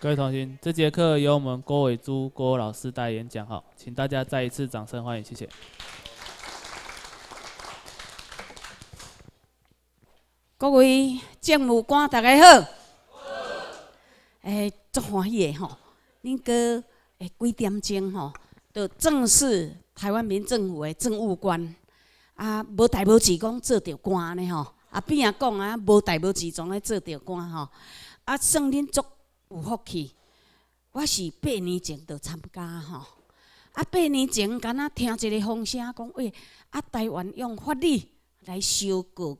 各位同学，这节课由我们郭伟珠郭老师代演讲，哈，请大家再一次掌声欢迎，谢谢。各位政务官，大家好，哎，足欢喜的吼，恁个哎，几点钟吼，就正式台湾民政府的政务官，啊，无代无志讲做着官呢吼，啊，边啊讲啊，无代无志总来做着官吼，啊，算恁足。有福气，我是八年前就参加吼，啊，八年前敢若听一个风声讲，喂，啊，台湾用法律来收购，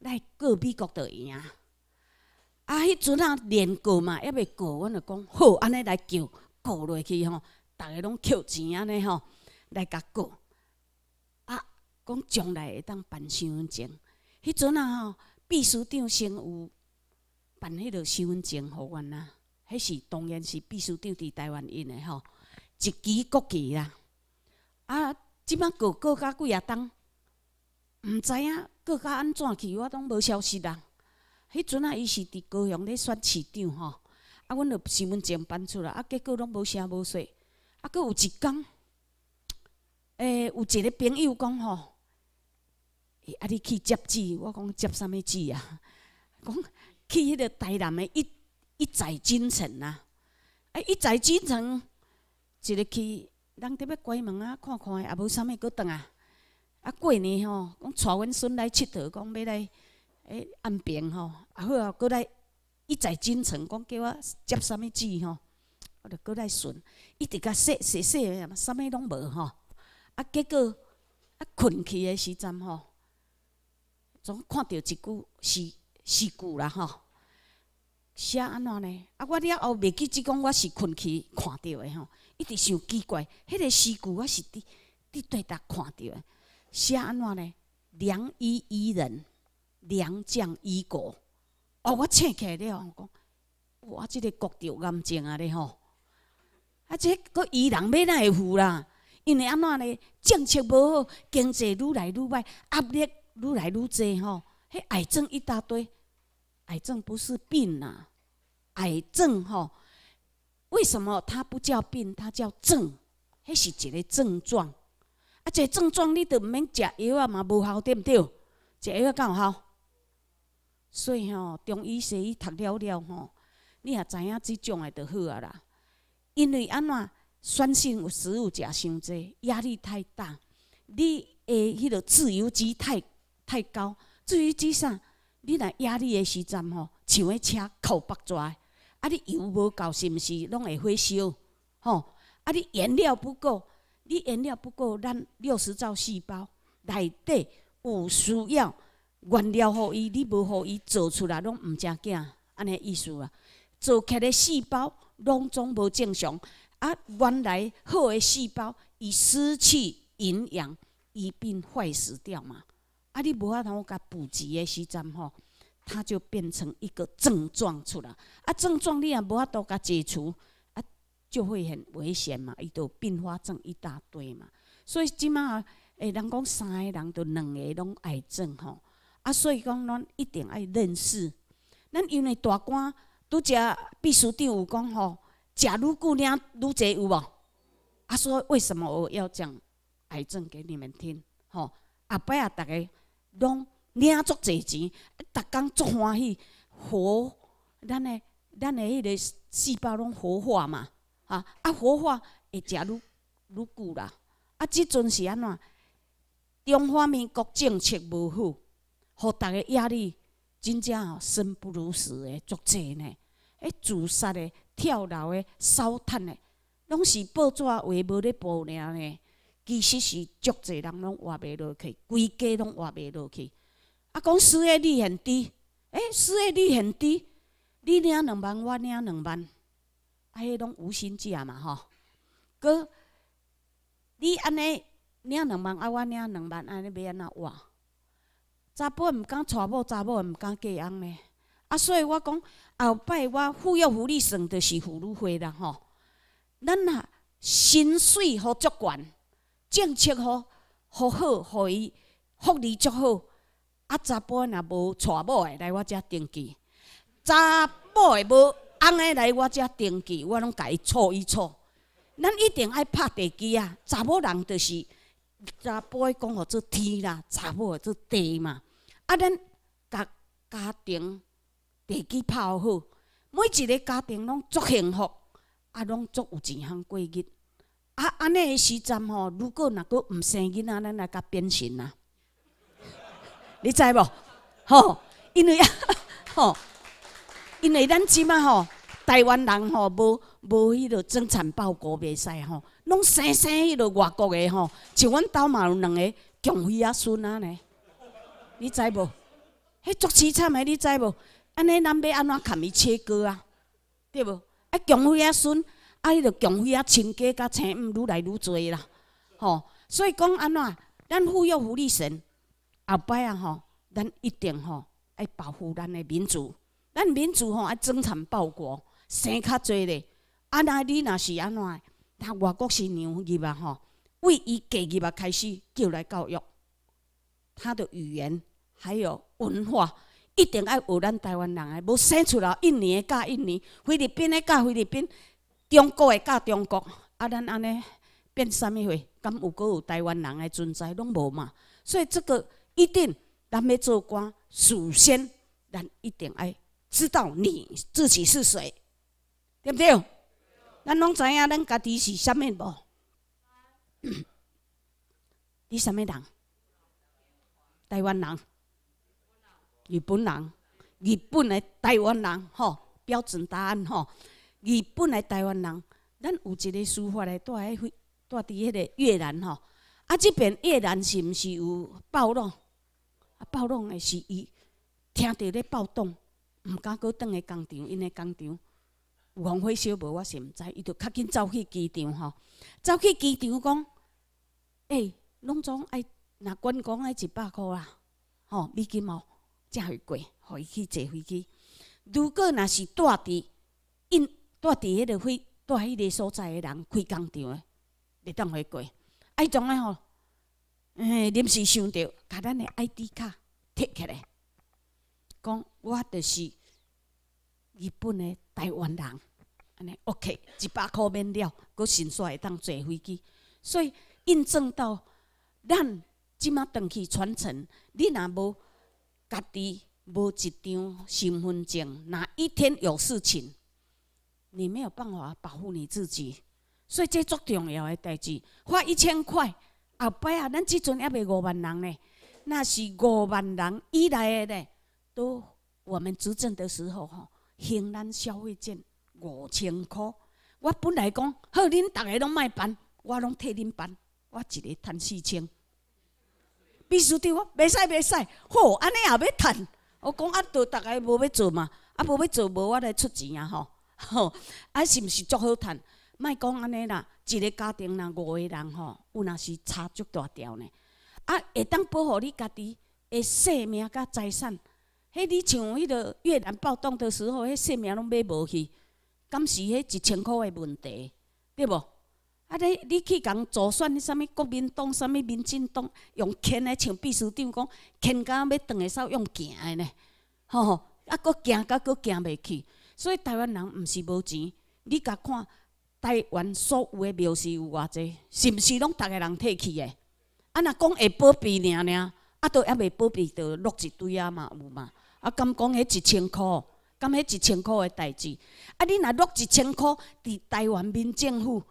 来告美国的赢，啊，迄阵啊连告嘛，要袂告，阮就讲好，安尼来叫告落去吼，逐个拢扣钱安尼吼，来甲告，啊，讲将来会当办身份证，迄阵啊吼，秘书长先有办迄个身份证互阮啊。迄是当然是必须长伫台湾印的吼，一己国旗啦。啊，即摆过过较几啊冬，毋知影过较安怎去，我拢无消息啦。迄阵啊，伊是伫高雄咧选市长吼，啊，阮就新闻前搬出来，啊，结果拢无声无息。啊，佫有一工，诶，有一个朋友讲吼，啊，你去接机，我讲接甚物机啊？讲去迄个台南的一。一在进城啊，啊，一载进城，一日去，人特别关门啊，看看也无啥物，各传啊。啊，过年吼，讲带阮孙来佚佗，讲要来诶岸边吼，啊好啊，各来一在进城，讲叫我接啥物纸吼，我着各来顺，一直甲说说说，啥物拢无吼。啊，结果啊困去的时阵吼，总看到一句诗事句啦吼。写安怎呢？啊，我了后未记即讲我是困起看到的吼，一直想奇怪，迄个诗句我是伫伫对搭看到的。写安怎呢？良医医人，良将医国。哦，我切起了，我讲我即个国着癌症啊咧吼。啊，这个医人要会赴啦？因为安怎呢？政策无好，经济愈来愈歹，压力愈来愈多吼。迄癌症一大堆。癌症不是病呐，癌症吼，为什么它不叫病，它叫症？迄是一个症状。啊，这症状你都毋免食药啊，嘛无效对毋对？食药敢有效？所以吼，中医西医读了了吼，你也知影即种的就好啊啦。因为安怎酸性食物食伤济，压力太大，你诶迄个自由基太太高，自由基上你若压力的时阵吼，像个车扣北拽，啊！你油无够是毋是，拢会火烧吼？啊！你原料不够，你原料不够，咱六十兆细胞内底有需要原料，互伊，你无互伊做出来，拢毋正经，安尼意思啊？做起来细胞拢总无正常，啊！原来好的细胞已失去营养，伊变坏死掉嘛。啊！你无法通甲补给的时阵吼，它就变成一个症状出来。啊，症状你也无法度甲解除，啊，就会很危险嘛。伊就并发症一大堆嘛。所以即马诶，人讲三个人就两个拢癌症吼。啊，所以讲咱一定爱认识。咱因为大官拄只秘书长有讲吼，食愈久领愈济有无？啊，所以为什么我要讲癌症给你们听吼？后摆啊，大家。拢领足侪钱，逐工足欢喜，活咱的咱的迄个细胞拢活化嘛，啊啊活化会食愈愈久啦。啊，即阵是安怎？中华民国政策无好，予逐个压力，真正生不如死的足侪呢，诶自杀的、跳楼的、烧炭的，拢是报纸话无咧报尔呢。其实是足侪人拢活袂落去，规家拢活袂落去。啊，讲失业率很低，哎，失业率很低，你领两万，我领两万，啊，迄拢无薪假嘛，吼。哥，你安尼领两万，啊，我领两万，安尼要安怎活？查甫毋敢娶某，查某毋敢嫁翁咩？啊，所以我讲后摆，我妇幼福利生就是妇女会啦，吼。咱啊薪水好足悬。政策吼好好，互伊福利足好。啊，查埔若无娶某的来我遮登记，查某的无安尼来我遮登记，我拢己错一错。咱一定爱拍地基啊！查埔人就是查埔，讲好做天啦，查埔做地嘛。啊，咱家家庭地基拍好，每一个家庭拢足幸福，啊，拢足有钱通过日。啊，安尼的时阵吼，如果若个毋生囡仔，咱来甲变形啊！你知无？吼，因为啊，吼，因为咱即满吼，台湾人吼，无无迄落增产报告袂使吼，拢生生迄落外国的吼，像阮兜嘛有两个强辉啊孙啊呢，你知无？迄足凄惨的，你知无？安尼咱要安怎砍伊切割啊？对无？啊，强辉啊孙。啊！伊就穷些，青稞甲青稞愈来愈侪啦，吼！所以讲安怎？咱富有福利神，后摆啊吼，咱一定吼爱保护咱的民族，咱民族吼爱增产报国，生较侪咧。啊那，你若是安怎？他外国是牛入啊吼，为伊加入啊开始叫来教育他的语言还有文化，一定爱学咱台湾人诶，无生出来一年教一年，菲律宾诶教菲律宾。中国诶，教中国啊，咱安尼变啥物货？敢有搁有台湾人诶存在，拢无嘛？所以这个一定，咱要做官，首先咱一定爱知道你自己是谁，对不对？咱拢知影，咱家己是啥物无？你啥物人？台湾人、日本人、日本诶，台湾人吼，标准答案吼。伊本来台湾人，咱有一个书法的蹛遐，蹛伫迄个越南吼。啊，即边越南是毋是有暴动？啊，暴动的是伊听到咧暴动，毋敢阁转个工厂，因为工厂有恐火烧无，我是毋知。伊就较紧走去机场吼，走去机场讲，诶，拢总，爱若管讲爱一百箍啦，吼，美金哦，真会贵，吼，伊去坐飞机。如果若是蹛伫印。住伫迄个飞，住迄个所在诶人开工厂诶，会当会过。啊伊种的吼，临时想到，把咱诶 I D 卡摕起来，讲我著是日本诶台湾人，安尼 O K，一百块免了，阁新刷会当坐飞机。所以印证到咱即马东去传承，你若无家己无一张身份证，若一天有事情？你没有办法保护你自己，所以这足重要的代志，花一千块。后摆啊，咱即阵还袂五万人呢，那是五万人以内的呢。都我们执政的时候吼，行咱消费券五千块。我本来讲，好，恁大家拢卖办，我拢替恁办，我一日赚四千。秘书对我袂使袂使，好，安尼也要赚。我讲啊，都大家无要做嘛，啊，无要做，无我来出钱啊吼。吼，啊是毋是足好趁？莫讲安尼啦，一个家庭若五个人吼，有若是差足大条呢？啊，会当保护你家己诶性命甲财产？迄你像迄个越南暴动的时候，迄性命拢买无去，敢是迄一千箍诶问题？对无？啊，你你去共左选，啥物国民党、啥物民进党，用钱来像秘书长讲，钱敢要断下少用行诶呢？吼，啊，搁行甲搁行未去？所以台湾人毋是无钱，你甲看台湾所有的庙是有偌济，是毋是拢逐个人退去的？啊，若讲会保庇尔尔，啊都还未保庇着落一堆啊嘛有嘛？啊，敢讲迄一千箍，敢迄一千箍的代志，啊，你若落一千箍伫台湾民政府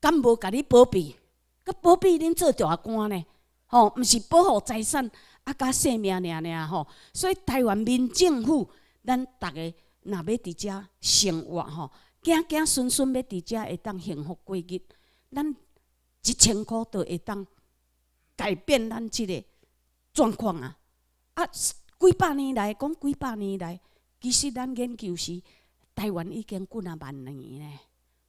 敢无甲你保庇？佮保庇恁做大官呢？吼，毋是保护财产，啊甲性命尔尔吼。所以台湾民政府，咱逐个。若要伫遮生活吼，仔仔孙孙要伫遮会当幸福过日，咱一千箍都会当改变咱即个状况啊！啊，几百年来讲几百年来，其实咱研究是台湾已经几啊万年咧，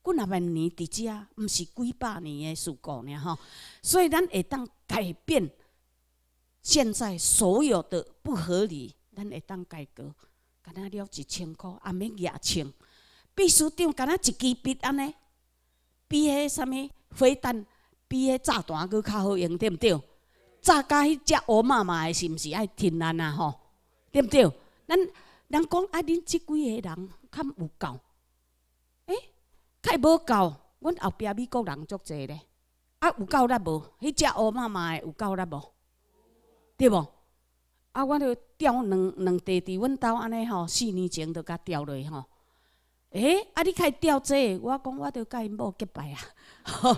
几啊万年伫遮，毋是几百年的事故呢吼。所以咱会当改变现在所有的不合理，咱会当改革。干那了一千颗，也免牙签。秘书长敢若一支笔，安尼比许啥物飞弹，比许炸弹佫较好用，对毋对？炸甲迄只乌麻麻的，是毋是爱天然啊吼？对毋对？咱人讲啊，恁即几个人，较有够诶，较无够。阮后壁美国人足济咧，啊有够力无？迄只乌麻麻的有够力无？对无？啊，我著钓两两弟弟，阮兜安尼吼，四年前就甲钓落吼。诶，啊，你开钓这？我讲，我著甲因某结拜啊。吼，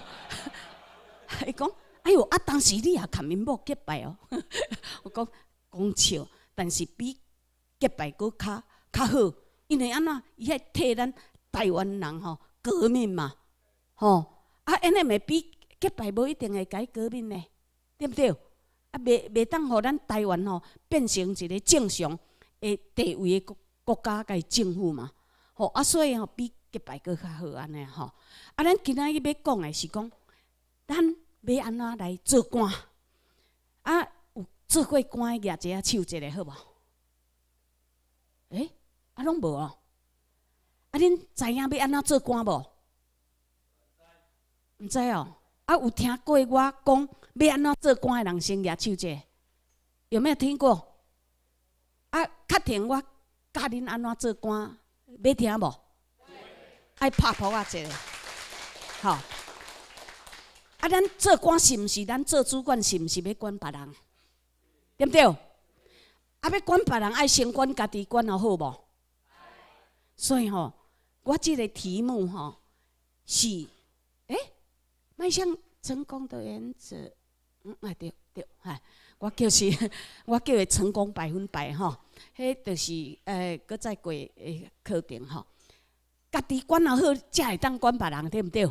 伊讲，哎哟，啊，当时你也甲因某结拜哦。我讲，讲笑，但是比结拜佫较较好，因为安怎伊还替咱台湾人吼革命嘛，吼。啊，因勒咪比结拜无一定会改革命呢，对毋对？啊，未未当互咱台湾吼变成一个正常诶地位诶国国家甲政府嘛，吼啊，所以吼比拜阁较好安尼吼。啊，咱今仔日要讲诶是讲，咱要安怎来做官，啊，有做过官举一下手一下，好无？诶，啊拢无哦。啊，恁知影要安怎做官无？毋知哦。啊！有听过我讲要安怎做官的人先举手者？有没有听过？啊！确定我教恁安怎做官，要听无？爱拍婆啊！者好。啊！咱做官是毋是？咱做主管是毋是？要管别人？对不对？啊！要管别人，爱先管家己，管得好无？所以吼，我即个题目吼是。迈向成功的原则，嗯，啊，对对，哈，我就是 我叫伊成功百分百吼，迄就是诶，搁再过诶课程吼，家己管了好，才会当管别人，对毋对？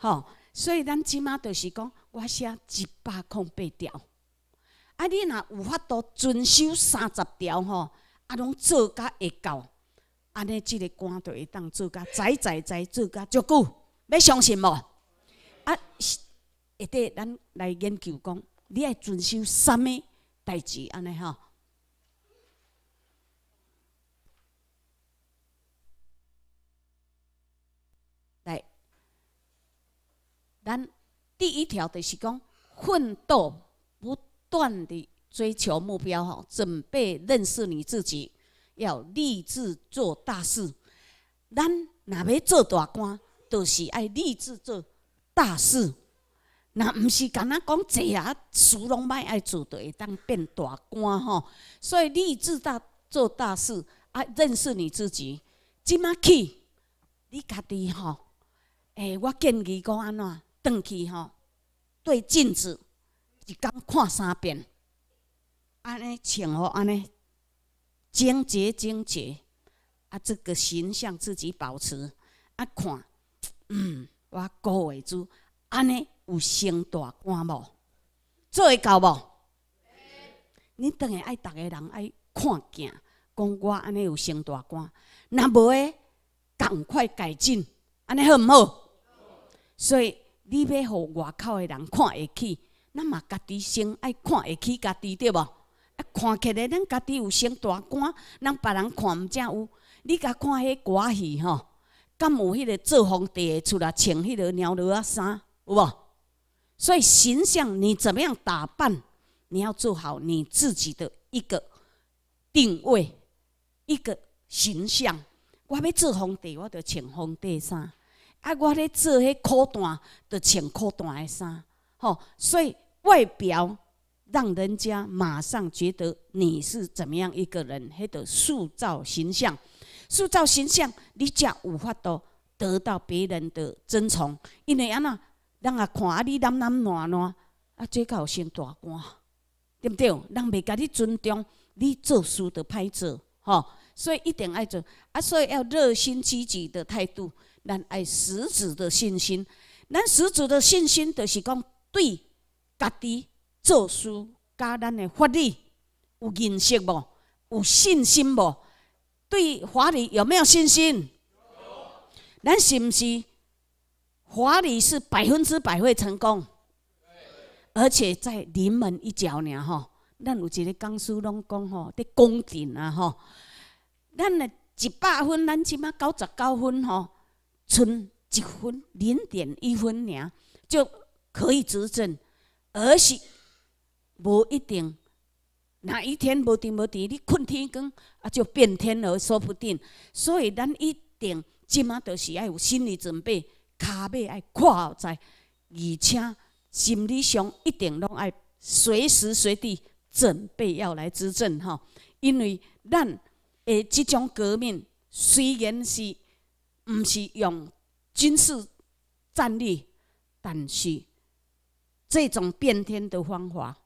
吼，所以咱即马就是讲，我写一百空八条，啊，你若有法度遵守三十条吼，啊，拢做甲会到，安尼即个官就会当做甲在在在做甲足久，要相信无？啊，一底咱来研究讲，你爱遵守什物代志？安尼吼，来，咱第一条就是讲奋斗，不断的追求目标吼，准备认识你自己，要立志做大事。咱若要做大官，就是爱立志做。大事，那毋是敢若讲这啊事拢歹爱做，就会当变大官吼。所以立志大做大事，啊，认识你自己。即麦去，你家己吼。诶，我建议讲安怎？转去吼，对镜子，一讲看三遍。安尼，穿好安尼，整洁整洁。啊，这个形象自己保持。啊，看。嗯。我高会主，安尼有升大官无？做会到无？你当然爱，逐个人爱看见，讲我安尼有升大官。若无诶，赶快改进，安尼好毋好？所以你要互外口的人看会起，咱嘛家己先爱看会起家己对无？啊，看起来咱家己有升大官，咱别人看毋正有，你甲看迄寡戏吼。敢有迄个做皇帝出来穿迄个鸟笼啊衫，有无？所以形象你怎么样打扮，你要做好你自己的一个定位，一个形象。我要做皇帝，我就穿皇帝衫；，啊，我咧做迄裤段，就穿裤段的衫。吼，所以外表让人家马上觉得你是怎么样一个人，迄个塑造形象。塑造形象，你才有法度得到别人的尊崇。因为安那，人也看啊，你冷冷懒懒，啊，最有升大官，对不对？人未甲你尊重，你做事的歹做，吼。所以一定爱做，啊，所以要热心积极的态度，咱爱十足的信心。咱十足的信心，就是讲对家己做事加咱的法律有认识无？有信心无？对华理有没有信心？咱是不是华理是百分之百会成功？而且在临门一脚尔吼，咱有一个江苏拢讲吼，伫宫廷啊吼，咱的一百分，咱起码九十九分吼，剩一分零点一分尔，就可以执政，而是无一定。哪一天无停无停，你困天光啊，就变天了，说不定。所以咱一定即马就是要有心理准备，卡马爱跨在，而且心理上一定拢爱随时随地准备要来执政吼，因为咱诶即种革命虽然是毋是用军事战力，但是这种变天的方法。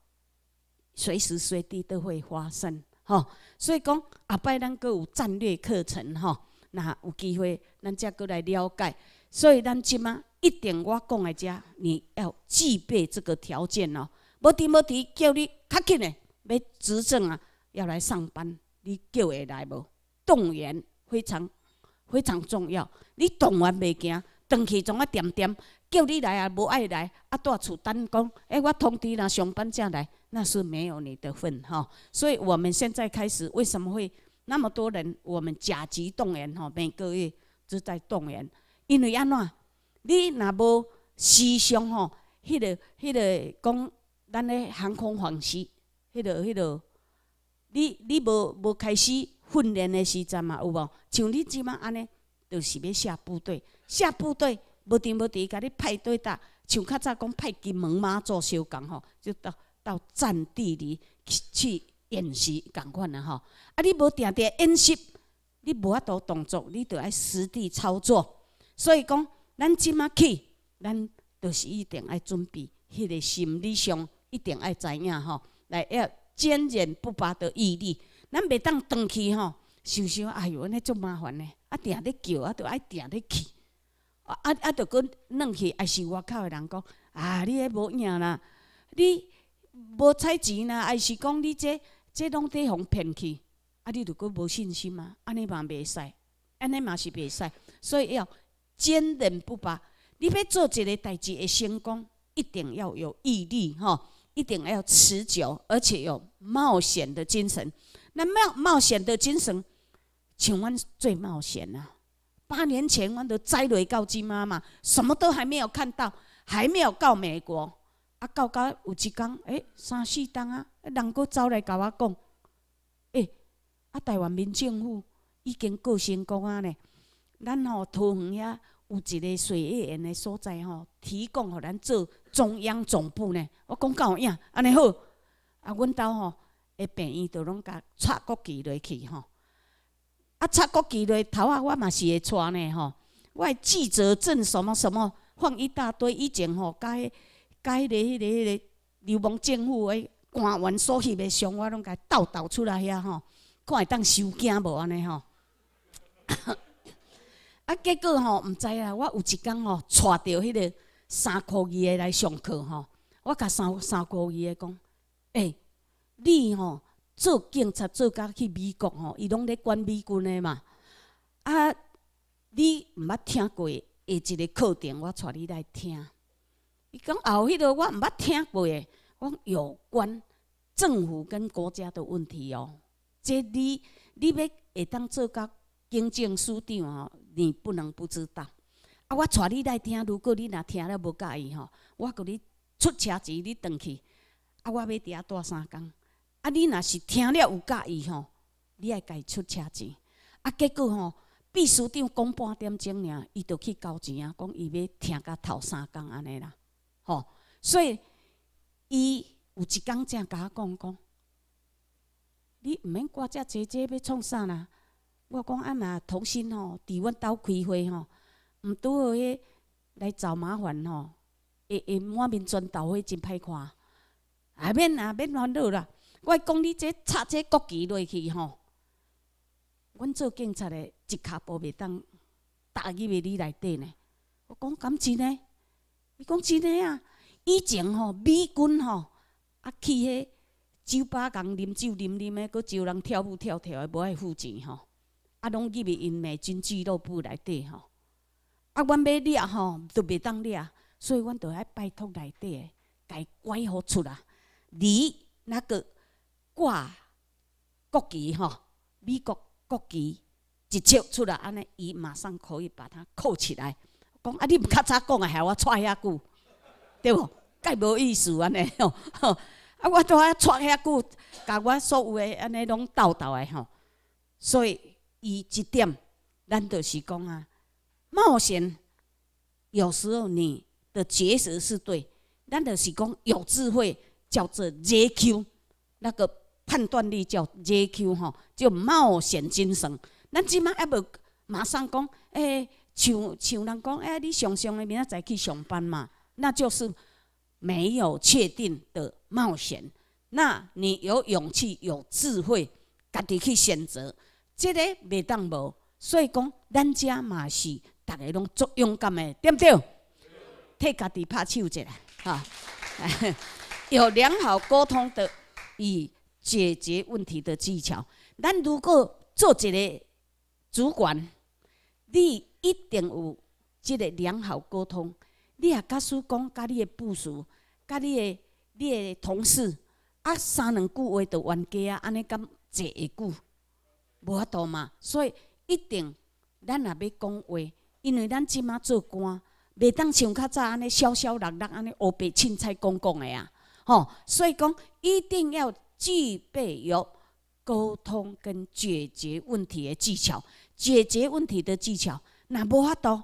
随时随地都会发生，吼！所以讲，下摆咱各有战略课程，吼！那有机会，咱再过来了解。所以咱即马一定我讲的遮，你要具备这个条件咯。无提无提，叫你较紧的要执政啊，要来上班，你叫会来无？动员非常非常重要。你动员袂行，长期种个点点，叫你来也无爱来，啊，住厝等讲，哎，我通知若上班正来。那是没有你的份哈，所以我们现在开始为什么会那么多人？我们甲级动员哈，每个月都在动员，因为安怎？你若无思想哈，迄个迄个讲咱的航空航务，迄个迄个，你你无无开始训练的时阵嘛，有无？像你即爿安尼，就是欲下部队，下部队无停无停，甲你派对搭，像较早讲派金门马做小工吼，就到。到战地里去演习，共款啦吼。啊，你无定定演习，你无法度动作，你得爱实地操作。所以讲，咱即卖去，咱就是一定爱准备，迄个心理上一定爱知影吼。来要坚韧不拔的毅力，咱袂当转去吼，想想，哎呦，安尼足麻烦呢。啊，定咧叫，啊，就爱定咧去。啊啊，就讲弄去，还是外口人讲，啊，你迄无影啦，你。无彩钱啦，还是讲你这这拢得互骗去？啊，你如果无信心啊，安尼嘛袂使，安尼嘛是袂使，所以要坚韧不拔。你要做一个代志会成功，一定要有毅力吼，一定要持久，而且有冒险的精神。那冒冒险的精神，请问最冒险啊？八年前我都摘雷告金妈妈，什么都还没有看到，还没有告美国。啊，到到有一天，哎，三四单啊，人佫走来甲我讲，哎，啊，台湾民政府已经过成功啊咧，咱吼桃园遐有一个水月庵的所在吼，提供互咱做中央总部呢。我讲够影，安尼好，啊，阮家吼的病院就拢甲插国旗落去吼，啊，插国旗落头啊，我嘛是会穿呢吼，外记者证什么什么，放一大堆，以前吼甲迄。甲迄个、迄个、迄个流氓政府诶官员所翕诶相，我拢甲倒导出来遐吼，看会当收惊无安尼吼。啊，结果吼，毋知啊，我有一天吼，带著迄个三科二诶来上课吼，我甲三三科二诶讲，诶，你吼做警察做甲去美国吼，伊拢咧管美军诶嘛，啊，你毋捌听过下一个课程，我带你来听。伊讲也有迄个我毋捌听过我讲有关政府跟国家的问题哦。即你，你要会当做到经济司长哦，你不能不知道。啊，我带你来听，如果你若听了无介意吼，我佮你出车钱你当去。啊，我要伫遐多三工。啊，你若是听了有介意吼，你爱家出车钱。啊，结果吼，秘书长讲半点钟尔，伊就去交钱啊，讲伊要听甲头三工安尼啦。哦，所以，伊有一工这甲我讲讲，你毋免挂遮姐姐要创啥啦？我讲啊妈同心吼，伫阮兜开会吼，毋拄好遐来找麻烦吼，会会满面全倒血真歹看，啊免啦免烦恼啦，我讲你这插这国旗落去吼，阮做警察的，一骹步袂当踏入去你内底呢，我讲感情呢？伊讲真诶啊，以前吼，美军吼，啊去迄酒吧，共啉酒，啉啉诶，佮招人跳舞，跳跳诶，无爱付钱吼。啊，拢入去因美军俱乐部内底吼。啊，阮要掠吼，都袂当掠，所以，阮着爱拜托内底诶，该拐好出啦。你那个挂国旗吼，美国国旗一照出来，安尼伊马上可以把它扣起来。讲啊！你毋较早讲啊，害我带遐久，对无？介无意思安尼吼。啊！我拄仔拖遐久，甲我所有个安尼拢斗斗的吼。所以，伊一点，咱就是讲啊，冒险有时候你的抉择是对。咱就是讲有智慧叫做 JQ，那个判断力叫做 JQ 吼，叫冒险精神。咱即马还无马上讲诶。像像人讲，哎，你想想的明仔载去上班嘛？那就是没有确定的冒险。那你有勇气、有智慧，家己去选择，这个袂当无。所以讲，咱遮嘛是逐个拢足勇敢的，对不对？替家己拍手一下，哈！有良好沟通的与解决问题的技巧。咱如果做一个主管，你一定有即个良好沟通。你也告诉讲，甲你的部署，甲你的你的同事，啊，三两句话就冤家啊，安尼咁，坐会久？无法度嘛。所以，一定，咱也要讲话，因为咱即马做官，袂当像较早安尼消消乐乐，安尼黑白凊彩讲讲诶啊，吼。所以讲，一定要具备有沟通跟解决问题的技巧，解决问题的技巧。那无法度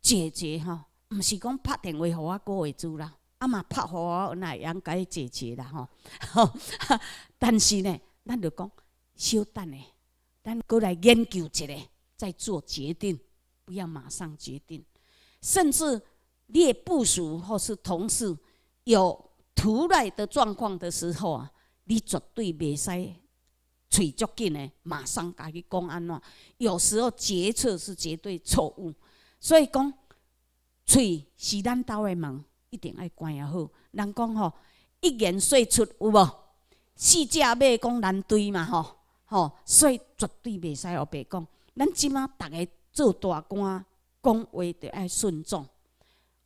解决吼，毋是讲拍电话互我哥会主啦，啊嘛拍给阿奶娘解解决啦吼。但是呢，咱就讲稍等下，咱过来研究一下再做决定，不要马上决定。甚至你的部署或是同事有突来的状况的时候啊，你绝对袂使。嘴足紧的，马上家去讲安怎？有时候决策是绝对错误，所以讲嘴是咱兜的门，一定爱关也好。人讲吼，一言说出有无？四只马讲难对嘛吼吼，所以绝对袂使学白讲。咱即啊，逐个做大官，讲话著爱慎重。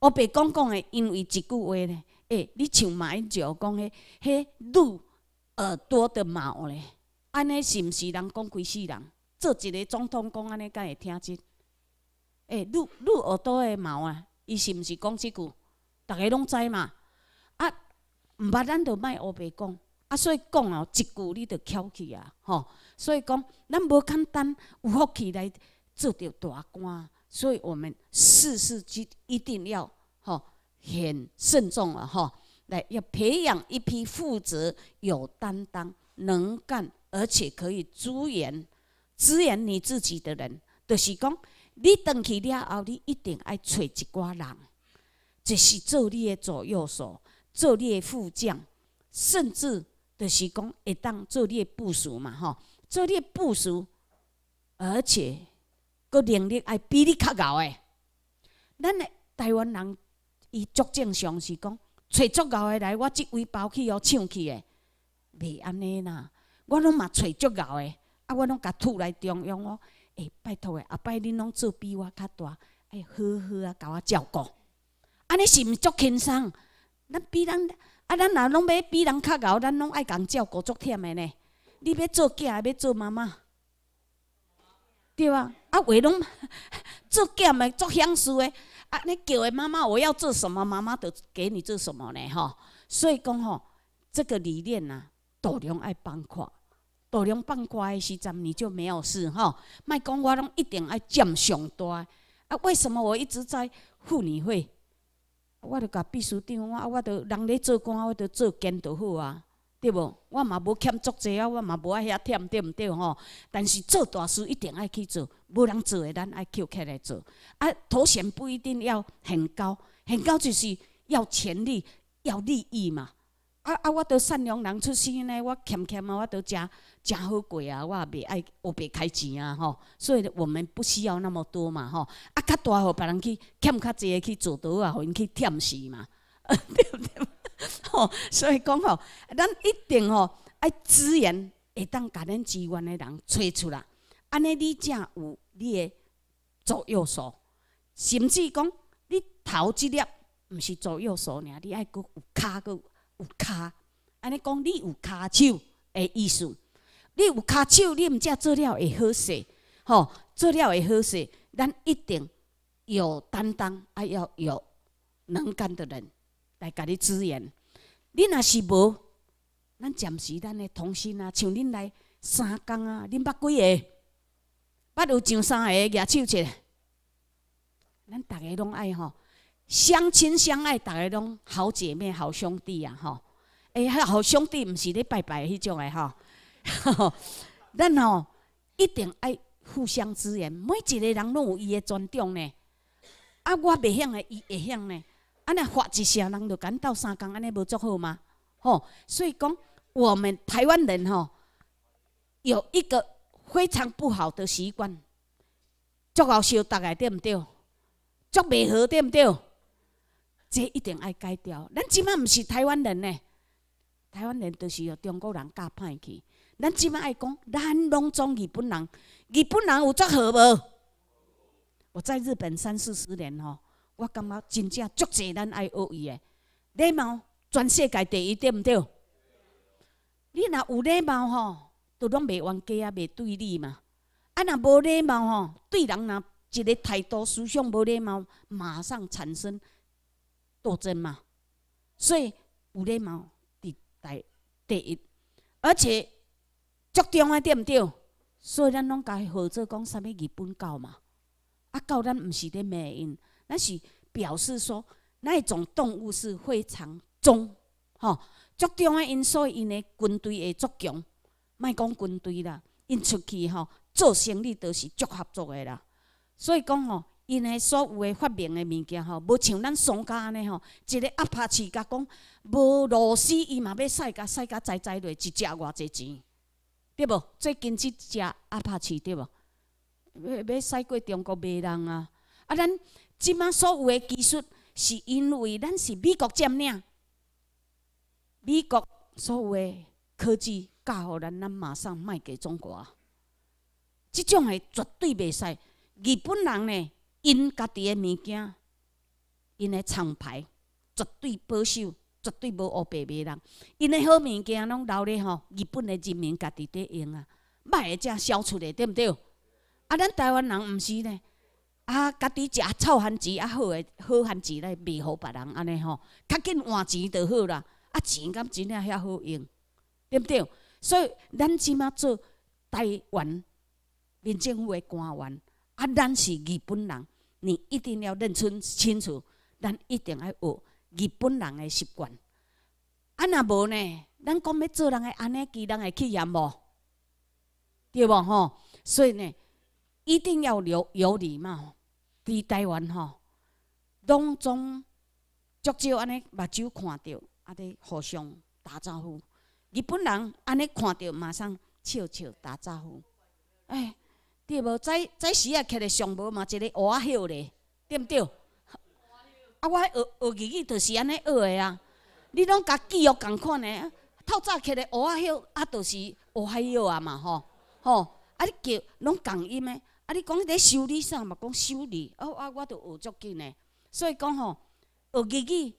学白讲讲的，因为一句话呢，诶，你像马英九讲的，迄鹿耳朵的毛咧。安尼是毋是人讲规世人，做一个总统讲安尼，敢会听真？哎，入入耳朵的毛啊！伊是毋是讲即句？大家拢知嘛？啊，毋捌咱就莫乌白讲，啊，所以讲哦，一句你就翘去啊，吼！所以讲，咱无简单，有福气来做着大官，所以我们事事一一定要吼，很慎重啊，吼，来要培养一批负责、有担当、能干。而且可以支援支援你自己的人，就是讲你回去了后，你一定爱找一挂人，就是做你的左右手，做你的副将，甚至就是讲会当做你的部署嘛，吼，做你的部署，而且个能力爱比你较高的咱台湾人伊逐正上是讲找足够的来，我即位包起哦，抢去的，袂安尼啦。我拢嘛揣足够的，啊，我拢甲吐来中央哦，哎，拜托的，后摆恁拢做比我较大，哎，好好啊，甲我照顾，安尼是毋足轻松？咱比人，啊，咱若拢要比人较熬，咱拢爱共照顾足忝的呢。你要做囝，要做妈妈，对吧？啊，话拢做囝仔的足享受的，啊，你叫的妈妈，我要做什么，妈妈就给你做什么呢？吼，所以讲吼，这个理念呐。度量爱放宽，度量放宽的时阵，你就没有事吼。莫讲我拢一定爱占上大。啊！为什么我一直在妇女会？我著甲秘书长，我我著人咧做官，我著做肩著好啊，对无？我嘛无欠济啊，我嘛无爱遐忝，对毋对吼？但是做大事一定爱去做，无人做诶，咱爱捡起来做。啊，头衔不一定要很高，很高就是要权力、要利益嘛。啊啊！我都善良人出身呢，我俭俭啊，我都食真好过啊，我也袂爱，我袂开钱啊，吼。所以，我们不需要那么多嘛，吼。啊，较大互别人去欠较济去做多啊，互因去俭死嘛。对对，吼。所以讲吼，咱一定吼爱资源，会当甲咱资源诶人找出来，安尼你才有你诶左右手，甚至讲你头一粒毋是左右手尔，你爱阁有骹阁。有脚，安尼讲，你有脚手诶意思。你有脚手，你毋才做了会好势，吼，做了会好势。咱一定有担当，还要有能干的人来甲你支援。你若是无，咱暂时咱诶同心啊，像恁来三工啊，恁捌几个？捌有上三个举手者，咱逐个拢爱吼。相亲相爱，大家拢好姐妹、好兄弟呀，哈！哎，好兄弟毋是咧拜拜迄种个吼，咱吼一定爱互相支援。每一个人拢有伊诶尊重呢，啊，我袂晓诶，伊会晓呢，安尼发一声，人就赶到三工，安尼无足好吗？吼！所以讲，我们台湾人吼有一个非常不好的习惯，足好烧，大个对毋对？足袂好，对毋对？这一定爱改掉。咱即摆毋是台湾人呢，台湾人都是由中国人教歹去。咱即摆爱讲，咱拢总日本人。日本人有遮好无？我在日本三四十年吼，我感觉真正足济咱爱学伊的礼貌，全世界第一对毋对？你若有礼貌吼，都拢袂冤家啊，袂对立嘛。啊，若无礼貌吼，对人若一个态度思想无礼貌，马上产生。斗争嘛，所以有礼貌伫第第一，而且足重的毋着，所以咱拢该号做讲啥物日本教嘛，啊教咱毋是咧骂因，咱是表示说那种动物是非常忠，吼足重的因所以因的军队会足强，莫讲军队啦，因出去吼做生意都是足合作的啦，所以讲吼。因诶，所有诶发明诶物件吼，无像咱商家安尼吼，一个压帕企甲讲无螺丝，伊嘛要使甲使甲栽栽落，一只偌侪钱，对无？最近即只压帕器对无？要要使过中国卖人啊！啊，咱即卖所有诶技术，是因为咱是美国占领，美国所有诶科技教互咱，咱马上卖给中国，即种诶绝对袂使。日本人呢？因家己诶物件，因诶厂牌，绝对保修，绝对无乌白卖人。因诶好物件，拢留咧吼，日本诶人民家己伫用啊，歹诶才销出嚟，对毋对？啊，咱台湾人毋是呢，啊，家己食臭番薯啊，好诶好番薯来卖互别人，安尼吼，较紧换钱就好啦。啊，钱敢真正遐好用，对毋对？所以咱即码做台湾民政府诶官员，啊，咱是日本人。你一定要认准清楚，咱一定要学日本人的习惯。啊，若无呢，咱讲要做人的安尼给人诶气焰无，对无吼？所以呢，一定要有有礼貌，伫台湾吼，拢总足少安尼，目睭看到啊，伫互相打招呼。日本人安尼看到，马上笑笑打招呼，哎。对无，早早时啊，起来上无嘛，一个蚵仔叶咧，对唔对？啊，我学学日语着是安尼学的啊。你拢甲记忆共款的，透早起来蚵仔叶啊，着是学仔叶啊嘛吼吼。啊，你叫拢共音的，啊，你讲伫修理厂嘛？讲修理，啊我我着学足紧的。所以讲吼，学日语，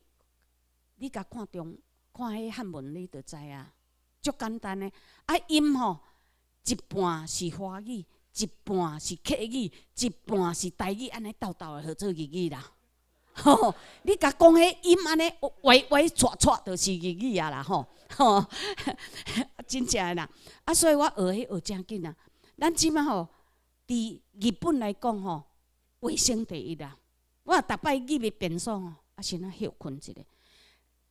你甲看中看迄汉文，你着知啊，足简单的。啊，音吼一般是华语。一半是客语，一半是台语，安尼斗斗的合作日语啦。吼，你甲讲迄音安尼歪歪撮撮就是日语啊啦，吼 吼，真正个啦。啊，所以我学迄学正紧啊。咱即满吼，伫日本来讲吼，卫生第一啦。我逐摆入去便所吼，啊先啊休困一下。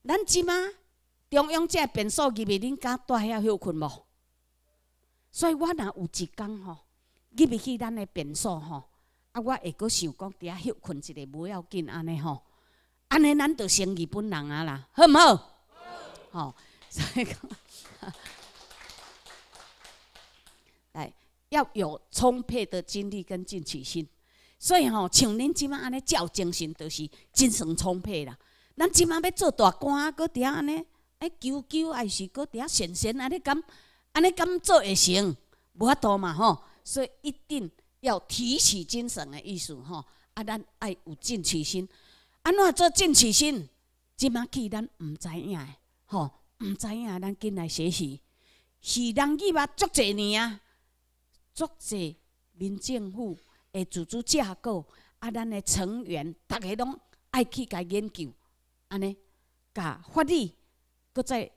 咱即满中央即便所入去，恁敢带遐休困无？所以我若有一工吼。记袂起咱的变数吼，啊，我会阁想讲，伫遐休困一下，无要紧，安尼吼，安尼咱就成日本人啊啦，好毋好？吼？所以讲，来要有充沛的精力跟进取心，所以吼，像恁即满安尼有精神，就是精神充沛啦。咱即满要做大官啊，阁伫遐安尼，哎，久久还是阁伫遐闲闲安尼敢安尼敢做会成？无法度嘛吼。所以一定要提起精神的意思，吼！啊，咱爱有进取心，安怎做进取心？即摆起咱毋知影诶，吼！毋知影，咱紧来学习。是人伊嘛足侪年啊？足侪民政府诶自主架构，啊，咱诶成员，逐个拢爱去甲研究，安尼，甲法律，搁再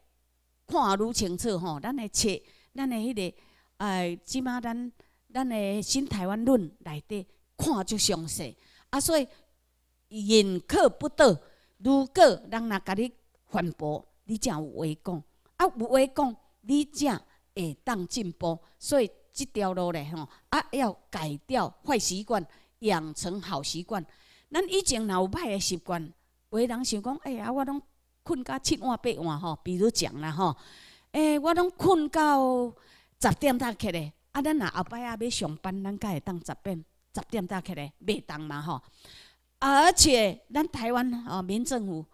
看如清楚吼。咱诶册，咱诶迄个，哎，即摆咱。咱诶，《新台湾论》内底看就详细，啊，所以认可不得。如果人若家你反驳，你正话讲，啊，有话讲，你正会当进步。所以即条路咧吼，啊，要改掉坏习惯，养成好习惯。咱以前若有歹诶习惯？有人想讲，哎呀，我拢困到七晚八晚吼，比如讲啦吼，诶，我拢困到十点才起来。啊，咱若后摆啊要上班，咱该会当十点十点才起来袂当嘛吼。而且咱台湾哦，民政府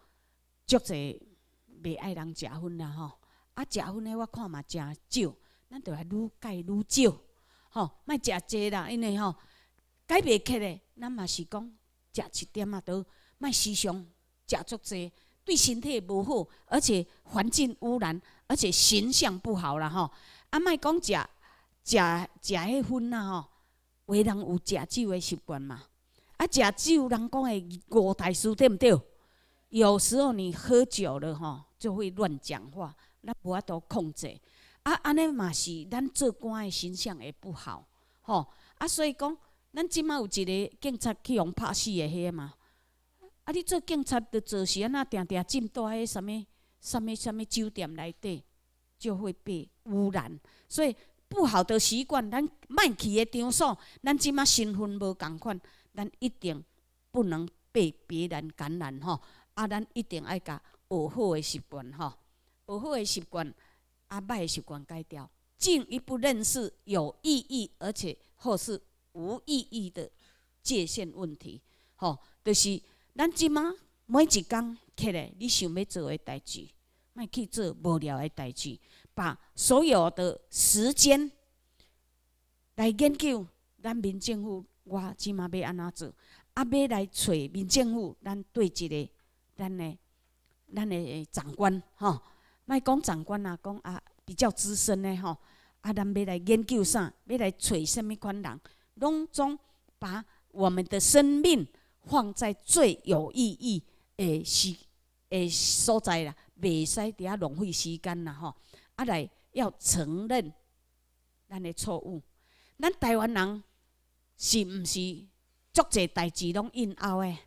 足侪袂爱人食薰啦吼。啊，食薰呢，我看嘛诚少，咱着爱愈改愈少吼，莫食济啦，因为吼改袂起来，咱嘛是讲食一点啊都莫时常食足济，对身体无好，而且环境污染，而且形象不好啦吼。啊，莫讲食。食食迄薰啊吼，有人有食酒的习惯嘛？啊，食酒人讲诶五大师对毋对？有时候你喝酒了吼，就会乱讲话，咱无法度控制。啊，安尼嘛是咱做官诶形象也不好吼。啊，所以讲，咱即麦有一个警察去互拍死诶迄嘛。啊，你做警察的做事，啊，定定进到迄什物什物什物酒店内底，就会被污染。所以。不好的习惯，咱卖去嘅场所，咱即卖身份无共款，咱一定不能被别人感染吼。啊，咱一定爱甲学好的习惯吼，学好的习惯，啊，歹的习惯改掉。进一步认识有意义而且或是无意义的界限问题，吼，就是咱即卖每一工起来，你想要做诶代志，卖去做无聊诶代志。把所有的时间来研究咱民政府，我即码要安怎做？啊，要来找民政府咱对一个咱的，咱的长官，吼。咪讲长官啊，讲啊比较资深的，吼。啊，咱要来研究啥？要来找什么款人？拢总把我们的生命放在最有意义诶，时诶所在啦，袂使伫遐浪费时间啦，吼。啊来要承认咱的错误，咱台湾人是毋是足侪代志拢因后诶？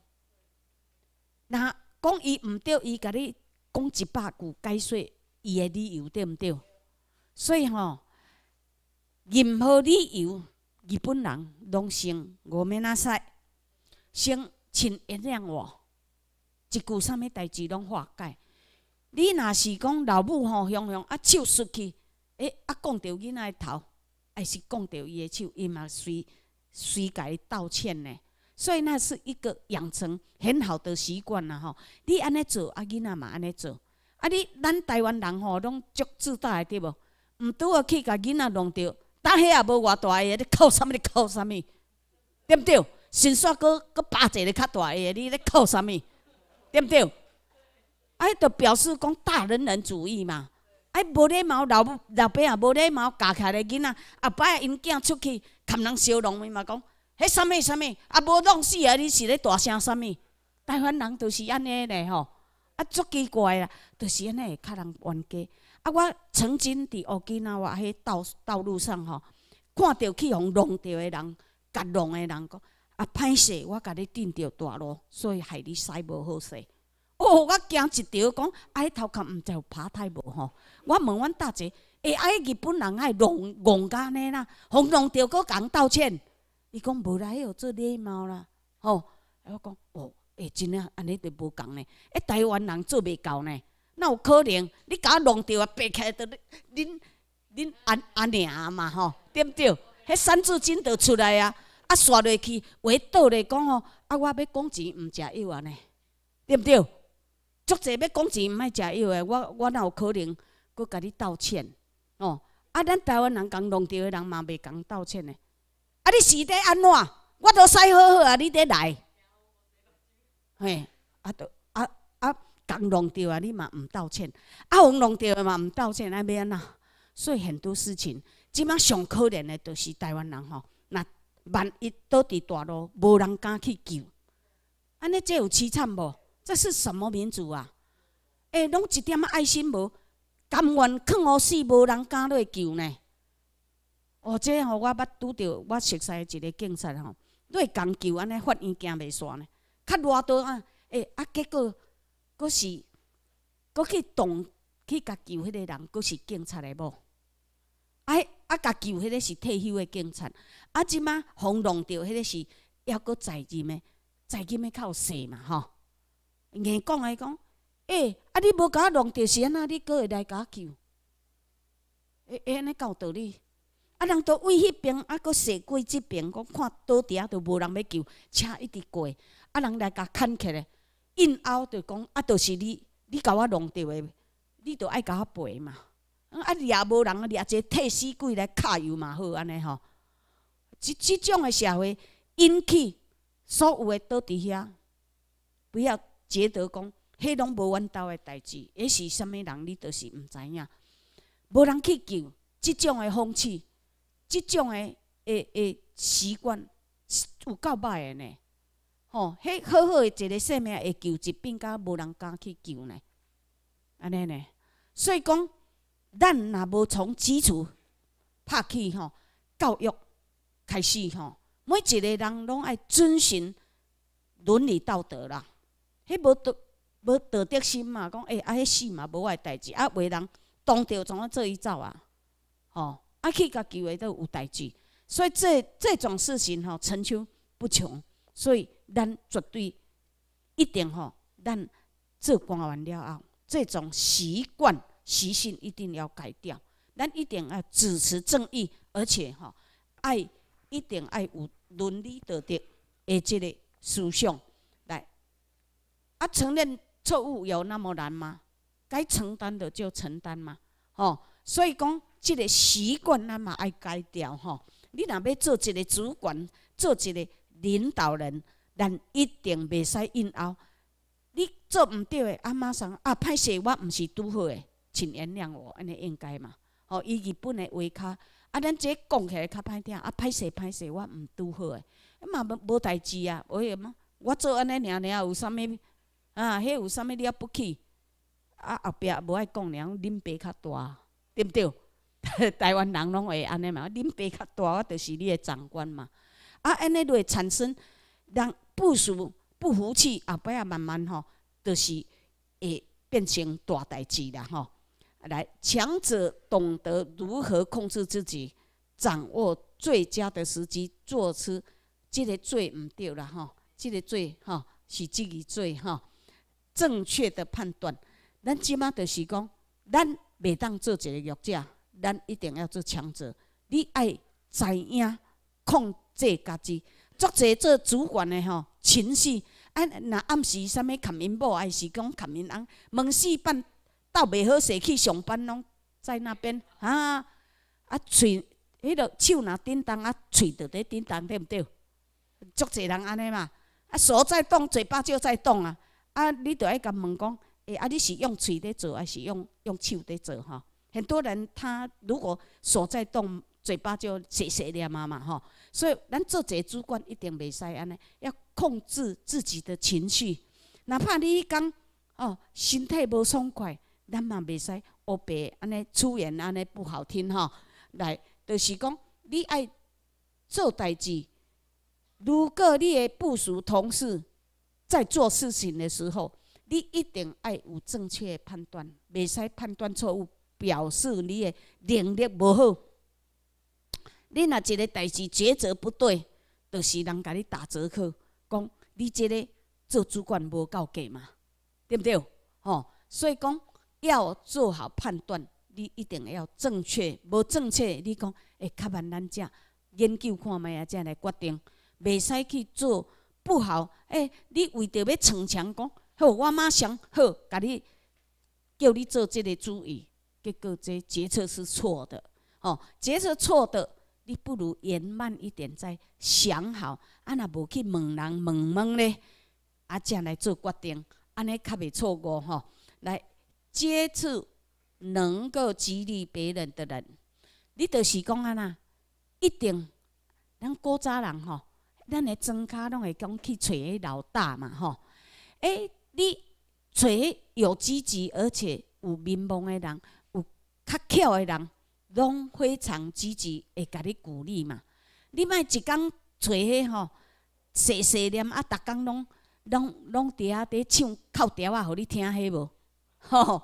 那讲伊毋对，伊甲你讲一百句解说伊诶理由对毋对？所以吼，任何理由，日本人拢信我们哪塞，信请原谅我，一句啥物代志拢化解。你若是讲老母吼，向向啊，手失去，哎，啊，讲着囡仔头，还是讲着伊的手，伊嘛随随该道歉呢。所以那是一个养成很好的习惯啦吼。你安尼做，啊囡仔嘛安尼做。啊，你咱台湾人吼，拢足自大，对无？毋拄好去甲囡仔弄着，当起也无偌大个，你哭什物？你哭什物？对毋对？新煞搁搁巴一个较大个，你咧哭什物？对毋对？哎，都表示讲大人人主义嘛！哎，无礼貌，老老爸啊，无礼貌，夹起来囡仔。阿伯因囝出去，含人小农民嘛，讲：，迄什物什物啊，无弄死啊！你是咧大声什物台湾人都是安尼咧吼！啊，足奇怪啦，就是安尼，较人冤家。啊，我曾经伫乌囡仔哇迄道道路上吼，看到去互弄着的人，甲弄的人，讲：啊，歹势，我甲你定着大路，所以害你使无好势。哦，我惊一条讲，啊，迄头壳唔知有拍胎无吼？我问阮大姐，诶，啊，迄日本人爱怣融家呢啦，红撞到，搁讲道歉。伊讲无啦，迄有做礼貌啦，吼。我讲哦，诶，真啊，安尼都无讲呢，诶，台湾人做未到呢，那有可能？你甲红撞啊，爬起到你，恁恁阿阿娘嘛吼，对不对？迄三字经都出来啊，啊刷落去，话倒咧讲吼，啊我要讲钱，唔食药啊呢，对不对？足济要讲钱毋爱食药诶，我我哪有可能，佮佮你道歉哦？啊，咱台湾人讲弄着诶人嘛袂讲道歉的。啊，你死得安怎？我都使好好啊，你得来。嘿，啊，啊啊，讲弄着啊，你嘛毋道歉。啊，有弄的嘛毋道歉要边呐。所以很多事情，即马上可怜诶，就是台湾人吼。那万一倒伫大陆，无人敢去救，安尼即有凄惨无？这是什么民族啊？哎，拢一点仔爱心无，甘愿坑互死，无人敢来救呢？哦，这哦，我捌拄着我熟识一个警察吼，来刚救安尼，法院惊袂煞呢，较偌多啊！哎，啊，结果果是果去动去甲救迄个人，果是警察的无？哎，啊，甲救迄个是退休的警察，啊，即马轰龙着迄个是要搁任金在任金较有势嘛？吼。硬讲来伊讲，诶，啊你无甲我着是安啊你会来我救，会会安尼够有道理。啊，人都位迄边啊，搁踅过即边，讲看倒伫啊，就无人要救，车一直过，啊人来甲牵起来，因后就讲啊，就是你你甲我弄着的，你就爱我赔嘛。啊，也无人啊，也一个替死鬼来揩油嘛，好安尼吼。即即种的社会引起所有的倒伫遐，不要。觉得讲，迄拢无阮兜诶代志，迄是虾物人？你都是毋知影，无人去救，即种诶风气，即种诶诶诶习惯，有够歹诶呢。吼，迄好好诶一个生命，会求一变甲无人敢去救呢。安尼呢？所以讲，咱若无从基础拍起吼，教育开始吼，每一个人拢爱遵循伦理道德啦。迄无道，无道德心嘛，讲哎啊，迄死嘛无我代志，啊为人当着怎啊做伊走啊，吼啊去甲机会都有代志，所以这这种事情吼层出不穷，所以咱绝对一定吼，咱做官完了后，这种习惯习性一定要改掉，咱一定要支持正义，而且吼爱一定爱有伦理道德的即个思想。啊！承认错误有那么难吗？该承担的就承担嘛，吼！所以讲，这个习惯咱嘛要改掉，吼！你若要做一个主管，做一个领导人，咱一定袂使硬拗。你做毋对诶，啊，马上啊，歹势，我毋是拄好诶，请原谅我，安尼应该嘛。哦，伊日本诶话较，啊，咱这讲起来较歹听，啊，歹势，歹势，我毋拄好诶，嘛无无代志啊，我什么？我做安尼尔尔有啥物？啊，迄有啥物你也不去，啊后壁无爱讲，你讲林北较大，对不对？台湾人拢会安尼嘛，恁爸较大，我就是你的长官嘛。啊，安尼就会产生人不署不服气，后壁慢慢吼，就是会变成大代志啦吼。来，强者懂得如何控制自己，掌握最佳的时机，做出这个做毋对啦。吼，这个做吼，是即个做吼。正确的判断，咱即马就是讲，咱袂当做一个弱者，咱一定要做强者。你爱知影控制家己，足济做主管的吼，情绪，啊，若暗时啥物看因某，还是讲看因翁，门死半，到袂好势去上班，拢在那边，啊，啊嘴，迄落手若叮当，啊嘴着伫叮当，对毋对？足济人安尼嘛，啊手在动，嘴巴就再动啊。啊，你就爱甲问讲，诶，啊，你是用嘴在做，还是用用手在做？吼，很多人他如果手在动嘴巴就涩涩了嘛，嘛，吼。所以咱做者主管一定袂使安尼，要控制自己的情绪。哪怕你讲哦，身体无爽快，咱嘛袂使恶白安尼，出言安尼不好听吼。来，就是讲，你爱做代志，如果你的部署同事。在做事情的时候，你一定要有正确的判断，袂使判断错误，表示你的能力无好。你若一个代志抉择不对，就是人家你打折扣，讲你这个做主管无够格嘛，对不对？吼，所以讲要做好判断，你一定要正确，无正确你讲诶较慢，咱遮研究看卖啊，才来决定，袂使去做。不好，哎，你为着要逞强，讲好，我马上好，甲你叫你做这个主意，结果这决策是错的，哦，决策错的，你不如延慢一点再想好，啊，也无去问人问问咧，啊，这来做决定，安尼较袂错过，吼，来接触能够激励别人的人，你就是讲安那，一定咱古早人，哈。咱的庄卡，拢会讲去找迄老大嘛，吼！诶，你找迄有积极而且有面望诶人，有较巧诶人，拢非常积极，会甲你鼓励嘛。你莫一工找迄吼，死死念啊，逐工拢拢拢伫遐伫唱哭调啊，互你听迄无？吼，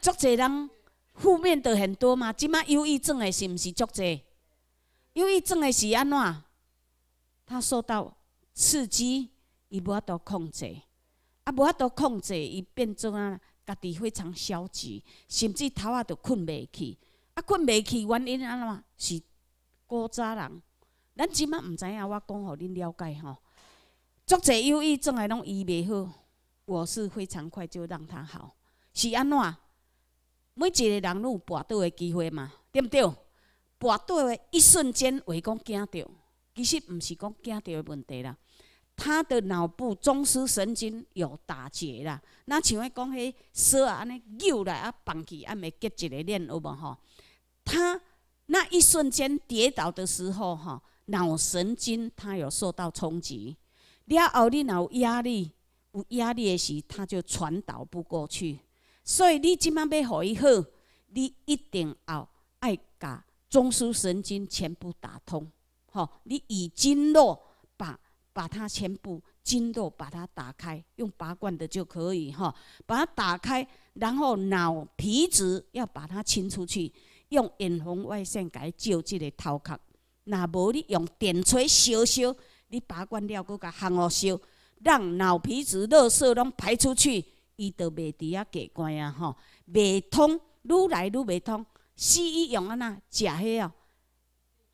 足侪人负面的很多嘛。即摆忧郁症诶，是毋是足侪？忧郁症诶，是安怎？他受到刺激，伊无法度控制，啊，无法度控制，伊变做啊，家己非常消极，甚至头啊就困未去，啊，困未去，原因安怎？是古早人，咱即满毋知影，我讲予恁了解吼。作者忧郁症诶，拢医未好，我是非常快就让他好，是安怎？每一个人有摔倒诶机会嘛，对毋对？摔倒诶一瞬间，话讲惊着。其实毋是讲惊掉个问题啦，他的脑部中枢神经有打结啦。那像个讲起蛇安尼扭来啊，放去啊，个结一个链有无吼。他那一瞬间跌倒的时候吼，脑神经它有受到冲击。了后若脑压力有压力时，他就传导不过去。所以你即满要好伊好，你一定要爱甲中枢神经全部打通。吼，你以经络把把它全部经络把它打开，用拔罐的就可以哈，把它打开，然后脑皮质要把它清出去，用远红外线来照这个头壳，那无你用电锤烧烧，你拔罐了，佫甲烘互烧，让脑皮质热色拢排出去，伊就袂伫啊结关啊吼，袂通，愈来愈袂通，西医用安那，食迄啊。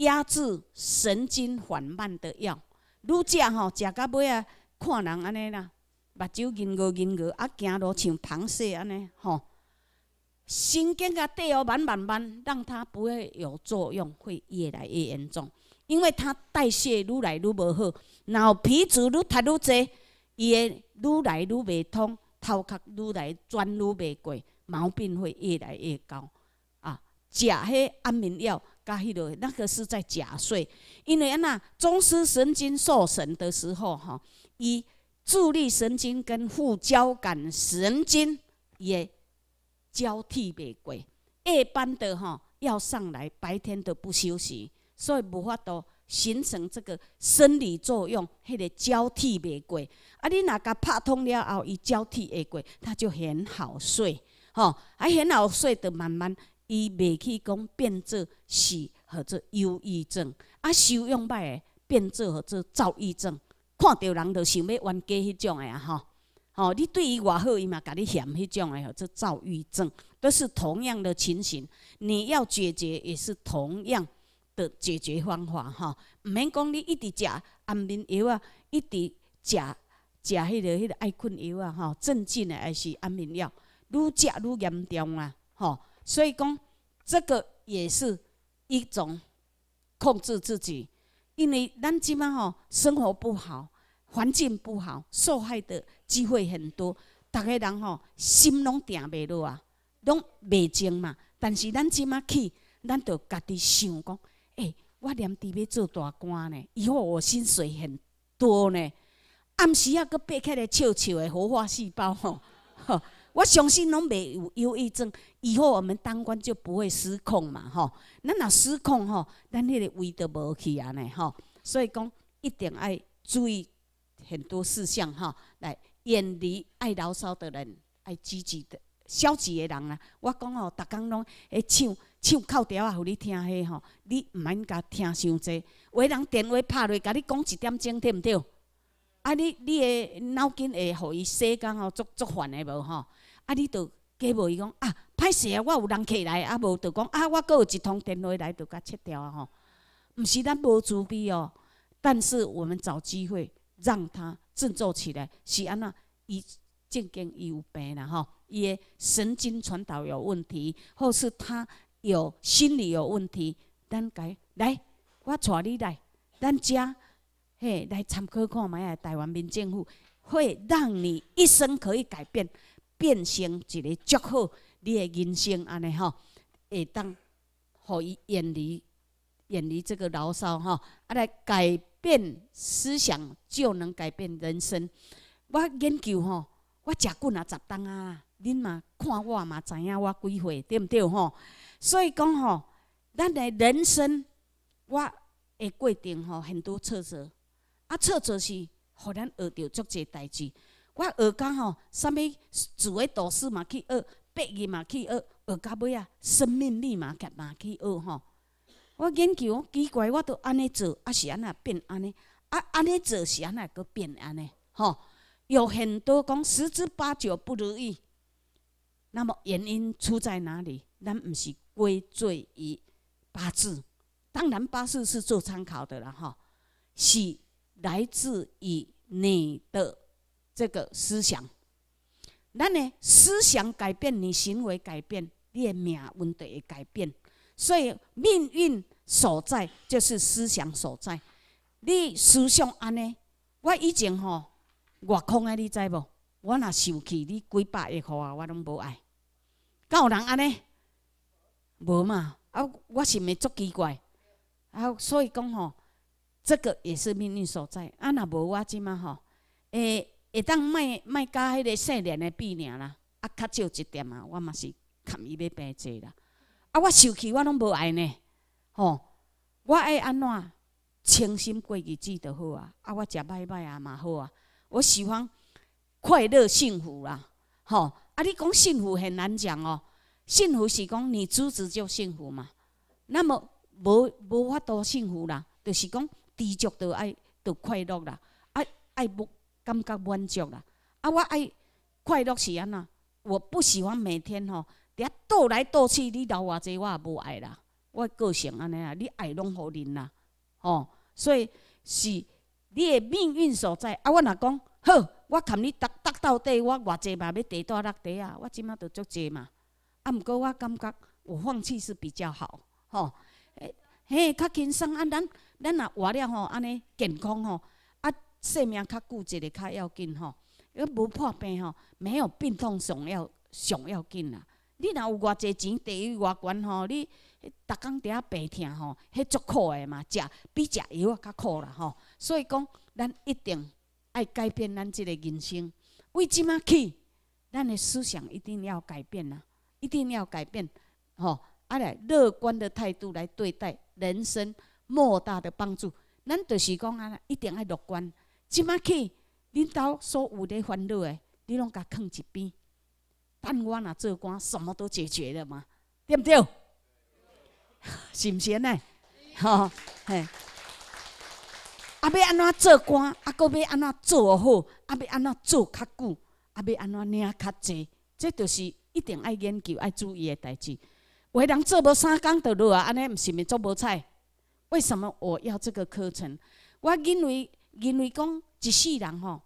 压制神经缓慢的药，愈食吼，食到尾啊，看人安尼啦，目睭银月银月，啊，走路像螃蟹安尼吼，神经啊，第二慢慢慢，让它不会有作用，会越来越严重，因为它代谢愈来愈无好，脑皮质愈凸愈侪，伊会愈来愈袂通，头壳愈来转愈未过，毛病会越来越高，啊，食迄安眠药。甲迄落，那个是在假睡，因为安那中枢神经受损的时候，吼伊助力神经跟副交感神经也交替袂过，一般的吼要上来，白天都不休息，所以无法度形成这个生理作用，迄个交替袂过。啊，你若甲拍通了后，伊交替会过，他就很好睡，吼，还很好睡的，慢慢。伊袂去讲变做是或者忧郁症，啊，修养歹诶，变做或者躁郁症，看到人就想要冤家迄种诶啊，吼。哦，你对伊偌好伊嘛，甲你嫌迄种诶，或做躁郁症，都是同样的情形，你要解决也是同样的解决方法哈，毋免讲你一直食安眠药啊，一直食食迄个迄个爱困药啊，吼，镇静诶，也是安眠药，愈食愈严重啊，吼。所以讲，这个也是一种控制自己。因为咱即妹吼，生活不好，环境不好，受害的机会很多。逐个人吼，心拢定袂落啊，拢袂静嘛。但是咱即妹去，咱就家己想讲：，哎，我连伫要做大官呢，以后我薪水很多呢。暗时啊，搁爬起来笑笑的，活化细胞吼。我相信拢袂有忧郁症，以后我们当官就不会失控嘛，吼，咱若失控，吼，咱迄个胃都无去安尼吼。所以讲，一定爱注意很多事项，吼。来远离爱牢骚的人，爱积极的消极的人啦。我讲吼，逐工拢会唱唱口调啊，互你听下，吼。你毋免甲听伤济，伟人电话拍落，甲你讲一点钟，对毋对？啊，你你的脑筋会互伊洗干哦，作作烦的无，吼。啊！你着假无伊讲啊，歹势啊！我有人客来啊，无着讲啊，我阁有一通电话来，着甲切掉啊吼。毋是咱无慈悲哦，但是我们找机会让他振作起来。是安那伊正经伊有病啦吼，伊个神经传导有问题，或是他有心理有问题，咱该来，我带你来咱遮嘿，来参考看觅下台湾民政府会让你一生可以改变。变成一个足好，你的人生安尼吼，会当，互伊远离，远离这个牢骚吼，啊来改变思想就能改变人生。我研究吼，我食滚啊十顿啊，恁嘛看我嘛知影我几岁，对毋对吼？所以讲吼，咱的人生，我会决定吼很多挫折，啊挫折是，互咱学到足侪代志。我学讲吼，啥物做诶？导师嘛去学，白人嘛去学，学到尾啊生命力嘛甲嘛去学吼。我研究奇怪，我都安尼做，也是安那变安尼，啊安尼做是安那阁变安尼吼。有很多讲十之八九不如意，那么原因出在哪里？咱毋是归罪于八字，当然八字是做参考的了哈，是来自于你的。这个思想，那呢？思想改变，你行为改变，你的命问题会改变。所以命运所在就是思想所在。你思想安尼，我以前吼，外空的你知无？我若生气，你几百亿块啊，我拢无爱。敢有人安尼？无嘛。啊，我心咪足奇怪。啊，所以讲吼，这个也是命运所在。啊，若无我即嘛吼，诶。会当卖卖加迄个细年的比尔啦，啊，较少一点啊。我嘛是看伊要病济啦。啊，我生气我拢无爱呢，吼！我爱安怎清心日子就好啊。啊，我食歹歹啊嘛好啊。我喜欢快乐幸福啦，吼！啊，你讲幸福很难讲哦。幸福是讲你物质就幸福嘛。那么无无法度幸福啦，就是讲知足就爱就快乐啦。啊，爱不感觉满足啦！啊，我爱快乐是安那，我不喜欢每天吼，伫遐倒来倒去，你留偌侪我也无爱啦。我个性安尼啊，你爱拢互认啦，吼！所以是你的命运所在。啊，我若讲好？我看你达达到底，我偌侪嘛要地多落地啊！我即马着足济嘛。啊，毋过我感觉我放弃是比较好，吼！诶，嘿，较轻松安咱咱若活了吼安尼健康吼。性命较固执个较要紧吼，迄无破病吼，没有病痛上要上要紧啦。你若有偌济钱，伫于外悬吼，你，逐工伫遐病痛吼，迄足苦的嘛，食比食药啊较苦啦吼。所以讲，咱一定爱改变咱即个人生。为即么去？咱的思想一定要改变啦，一定要改变吼。啊，来乐观的态度来对待人生，莫大的帮助。咱就是讲啊，一定爱乐观。即摆去恁兜所有的烦恼诶，你拢甲放一边。但我若做官，什么都解决了嘛，对毋对？是毋是呢？吼，嘿。啊要安怎做官，啊搁要安怎做好，啊要安怎做较久，啊要安怎领较侪，这都是一定爱研究爱注意诶代志。为人做无三工的落啊，安尼毋是咪做无菜？为什么我要这个课程？我认为。因为讲一世人吼，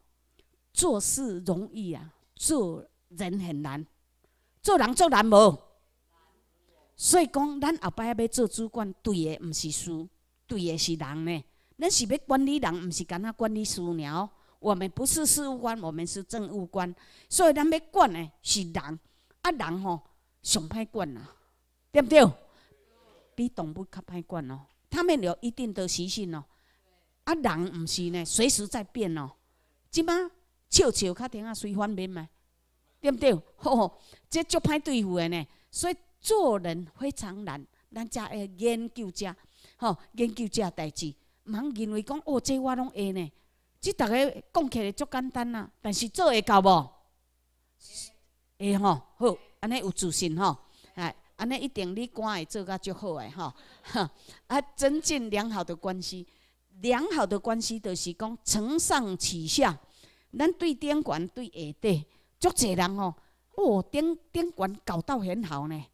做事容易啊，做人很难。做人做难无，所以讲咱后摆要做主管，对的毋是书，对的是人呢。咱是要管理人，毋是敢那管理事鸟。我们不是事务官，我们是政务官。所以咱要管的是人，啊人吼上歹管啊，对不对？比动物较歹管哦，他们有一定的习性哦。啊，人毋是呢，随时在变哦。即马笑笑，较听啊，随反面嘛，对毋对？吼，即足歹对付的呢。所以做人非常难。咱只会研究遮吼，研究遮代志，毋通认为讲哦，这我拢会呢。即逐个讲起来足简单啊，但是做会到无？会吼，好，安尼有自信吼，哎，安尼一定你官会做甲足好诶吼，哈，啊，增进良好的关系。良好的关系就是讲承上启下。咱对顶管对下底，足侪人吼，哦顶顶管搞到很好呢，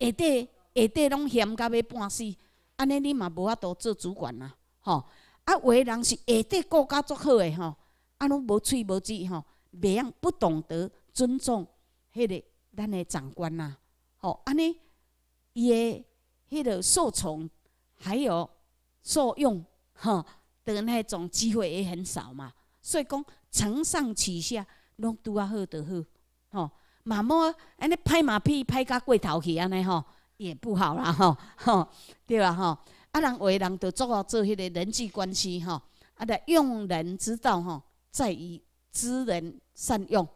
下底下底拢嫌甲要半死，安尼你嘛无法度做主管啊。吼。啊，有个人是下底顾家足好诶吼，啊拢无喙无吹吼，袂样不懂得尊重迄个咱诶长官啊，吼安尼伊诶迄个受宠还有受用。吼的那种机会也很少嘛，所以讲承上启下，拢拄啊好得好。吼，那么安尼拍马屁拍甲过头去安尼吼，也不好啦吼，吼，对啦吼。啊，人为人，着做好做迄个人际关系吼，啊着用人之道吼，在于知人善用。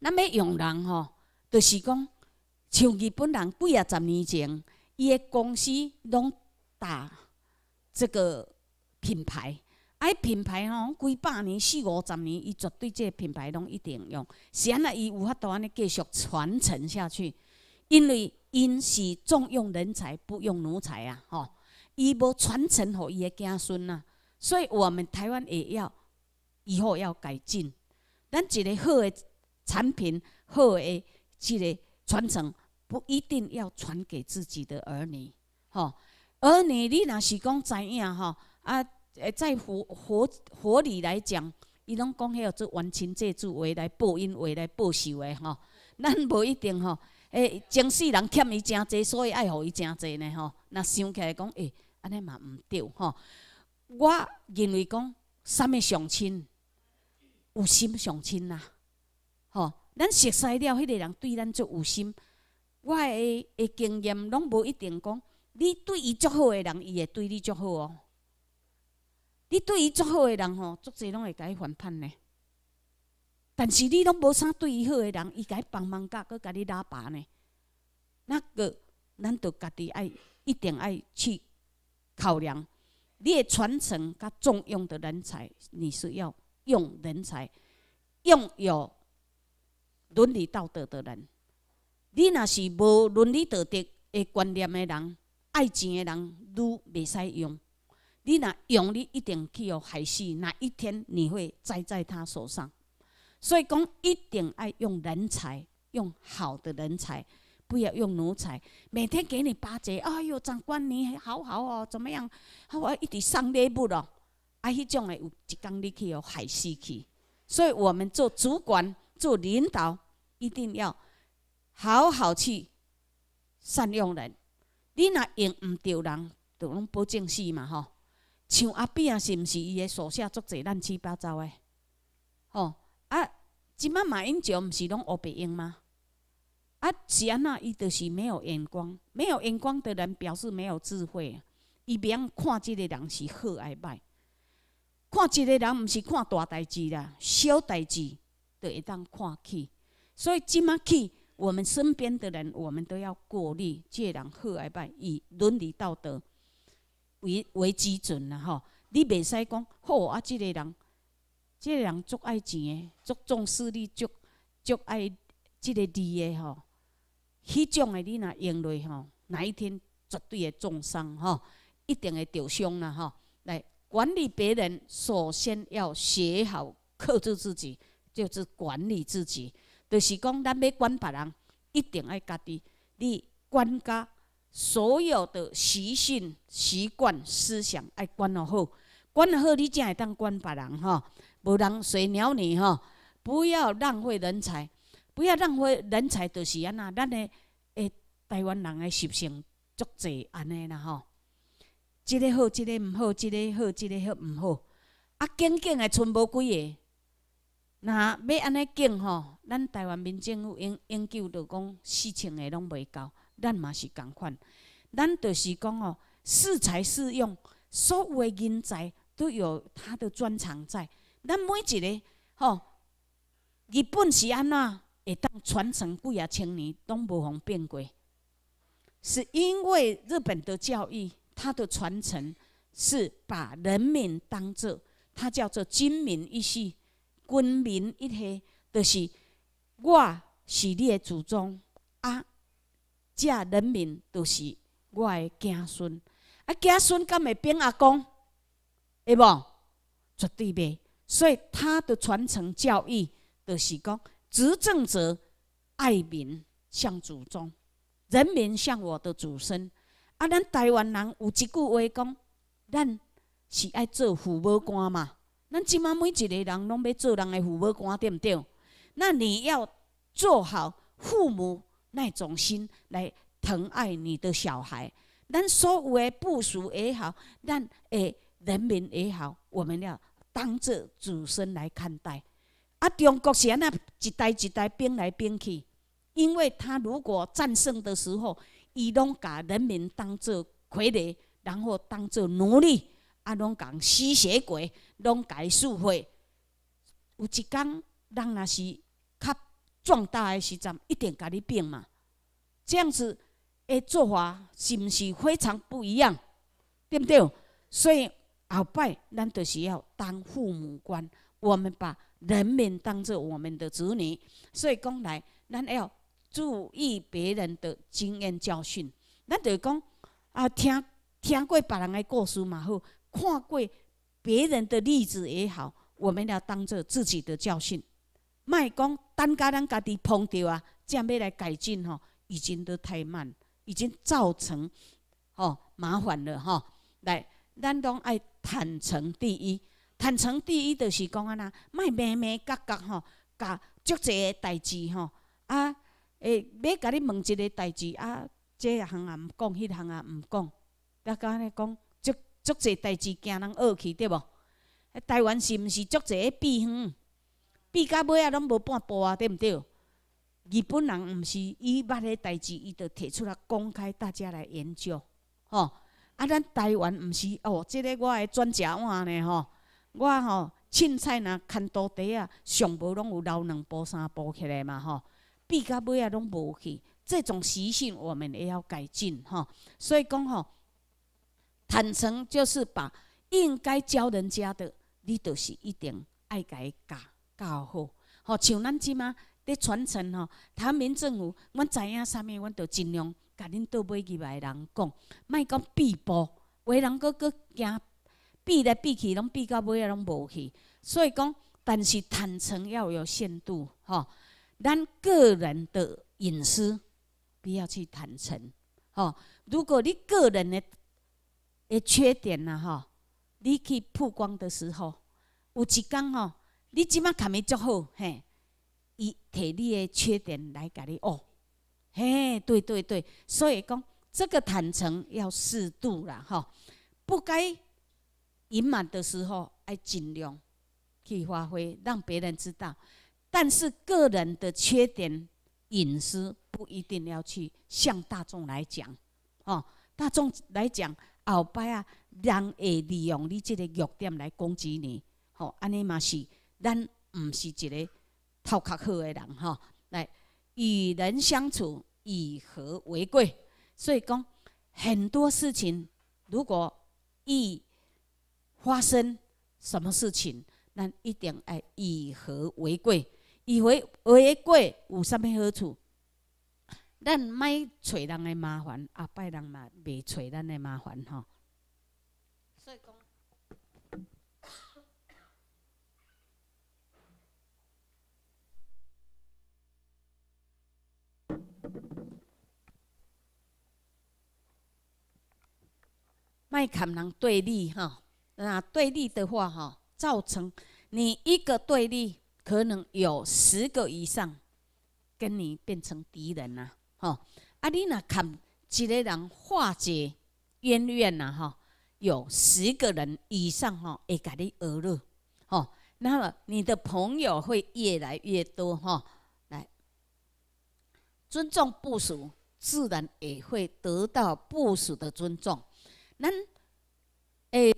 那么用人吼，就是讲像日本人几啊十年前，伊个公司拢大。这个品牌，哎，品牌哦，几百年、四五十年，伊绝对这品牌拢一定用，是安尼伊有法度安尼继续传承下去。因为，因是重用人才，不用奴才啊，吼！伊无传承给伊嘅子孙啊，所以我们台湾也要以后要改进。咱一个好的产品，好的一个传承，不一定要传给自己的儿女，吼。而呢，你若是讲知影吼，啊，诶，在乎佛佛理来讲，伊拢讲迄号做完成这主，话来报恩、话来报仇的吼，咱无一定吼，诶，前世人欠伊诚侪，所以爱予伊诚侪呢吼。若想起来讲，诶，安尼嘛毋对吼。我认为讲，啥物上亲，有心上亲啦，吼，咱熟悉了，迄个人对咱做有心，我诶经验拢无一定讲。你对伊足好诶人，伊会对你足好哦。你对伊足好诶人吼，足侪拢会伊反叛呢。但是你拢无啥对伊好诶人，伊改帮忙甲，搁甲你拉拔呢。那个，咱着家己爱，一定爱去考量。你的传承甲重用的人才，你是要用人才，用有伦理道德的人。你若是无伦理道德诶观念诶人。爱钱的人你未使用，你若用，你一定去哦害死。那一天你会栽在他手上。所以讲，一定爱用人才，用好的人才，不要用奴才。每天给你巴结，哎呦，长官，你好好哦，怎么样？我一定送礼物了。啊，迄种的有一天你去哦害死去。所以我们做主管、做领导，一定要好好去善用人。你若用毋着人，就拢保证死嘛吼。像阿扁是毋是伊个手下做者乱七八糟的，吼啊！即摆马英九毋是拢乌白用吗？啊，是安那伊就是没有眼光，没有眼光的人表示没有智慧。伊边看即个人是好挨歹，看一个人毋是看大代志啦，小代志都会当看去。所以即摆去。我们身边的人，我们都要过滤，戒让后来办以伦理道德为为基准了哈。你袂使讲好啊，这个人，这个人足爱钱的，足重视力，足足爱即个利的吼。迄种的你若用落吼，哪一天绝对的重伤吼，一定会受伤啦吼。来管理别人，首先要学好克制自己，就是管理自己。就是讲，咱要管别人，一定爱家己。你管家所有的习性、习惯、思想，爱管得好，管得好，你才会当管别人哈。无人谁鸟你哈，不要浪费人才，不要浪费人才。就是安那，咱的诶，台湾人的习性足济安尼啦吼。这个好，这个毋好，这个好，这个好毋好，啊，紧紧诶，存无几个。那要安尼敬吼，咱台湾民政府应应就着讲，四千个拢袂够，咱嘛是共款。咱就是讲吼，适才适用，所有的人才都有他的专长在。咱每一个吼，日本是安怎会当传承几啊千年，都无方变过，是因为日本的教育，它的传承是把人民当做，它叫做“精民一体”。军民一体，就是我是你的祖宗啊，这人民就是我的子孙，啊，子孙敢会变阿公，会无绝对袂。所以他的传承教育，就是讲执政者爱民，像祖宗；人民像我的祖孙。啊，咱台湾人有一句话讲，咱是爱做父母官嘛。咱即满每一个人拢要做人的父母官，对毋对？那你要做好父母那种心来疼爱你的小孩。咱所有的部署也好，咱诶人民也好，我们要当做祖身来看待。啊，中国是安那一代一代兵来兵去，因为他如果战胜的时候，伊拢把人民当做傀儡，然后当做奴隶，啊，拢讲吸血鬼。拢加速化，有一天，人若是较壮大诶时阵，一定家己变嘛。这样子诶做法是毋是非常不一样，对毋对？所以后摆咱就是要当父母官，我们把人民当做我们的子女。所以讲来，咱要注意别人的经验教训。咱就讲啊，听听过别人诶故事嘛好，看过。别人的例子也好，我们要当做自己的教训。卖讲等家咱家己碰着啊，这样要来改进吼，已经都太慢，已经造成哦麻烦了哈。来，咱拢爱坦诚第一，坦诚第一就是讲安呐，卖咩咩角角吼，搞足济个代志吼。啊，诶，要甲你问一个代志啊，这行啊唔讲，迄行啊唔讲，甲讲咧讲。足侪代志惊人恶去，对无？台湾是毋是足济闭远，闭到尾啊拢无半步啊，对毋对？日本人毋是伊捌诶代志，伊着提出来公开，大家来研究吼。啊，咱台湾毋是哦，即个我诶专家碗呢吼，我吼凊彩若牵多地啊，上无拢有留两步三步起来嘛吼，闭到尾啊拢无去，这种习性我们也要改进吼。所以讲吼。坦诚就是把应该教人家的，你就是一定爱家教教好。吼，像咱即妈，伫传承吼，唐明政府，阮知影啥物，阮就尽量甲恁倒去几辈人讲，莫讲避步，话人个个惊避来避去，拢避到尾拢无去。所以讲，但是坦诚要有限度，吼，咱个人的隐私不要去坦诚。吼，如果你个人的诶，缺点呐，吼，你去曝光的时候，有一天，哈，你即晚卡没做好，嘿，伊摕你的缺点来给你哦，嘿，对对对，所以讲这个坦诚要适度啦吼，不该隐瞒的时候，爱尽量去发挥，让别人知道。但是个人的缺点隐私不一定要去向大众来讲，哦，大众来讲。后摆啊，人会利用你即个弱点来攻击你，吼，安尼嘛是，咱毋是一个头壳好诶人吼，来，与人相处以和为贵，所以讲很多事情，如果一发生什么事情，咱一定爱以和为贵。以和为贵有啥物好处？咱莫爱找人的麻烦，啊，伯人嘛袂找咱的麻烦吼。所以讲，莫爱人对立吼，那对立的话吼，造成你一个对立，可能有十个以上跟你变成敌人呐。吼，啊，你若看一个人化解冤怨呐，吼，有十个人以上吼会甲你娱乐，吼，那么你的朋友会越来越多，吼，来，尊重部属，自然也会得到部属的尊重。咱诶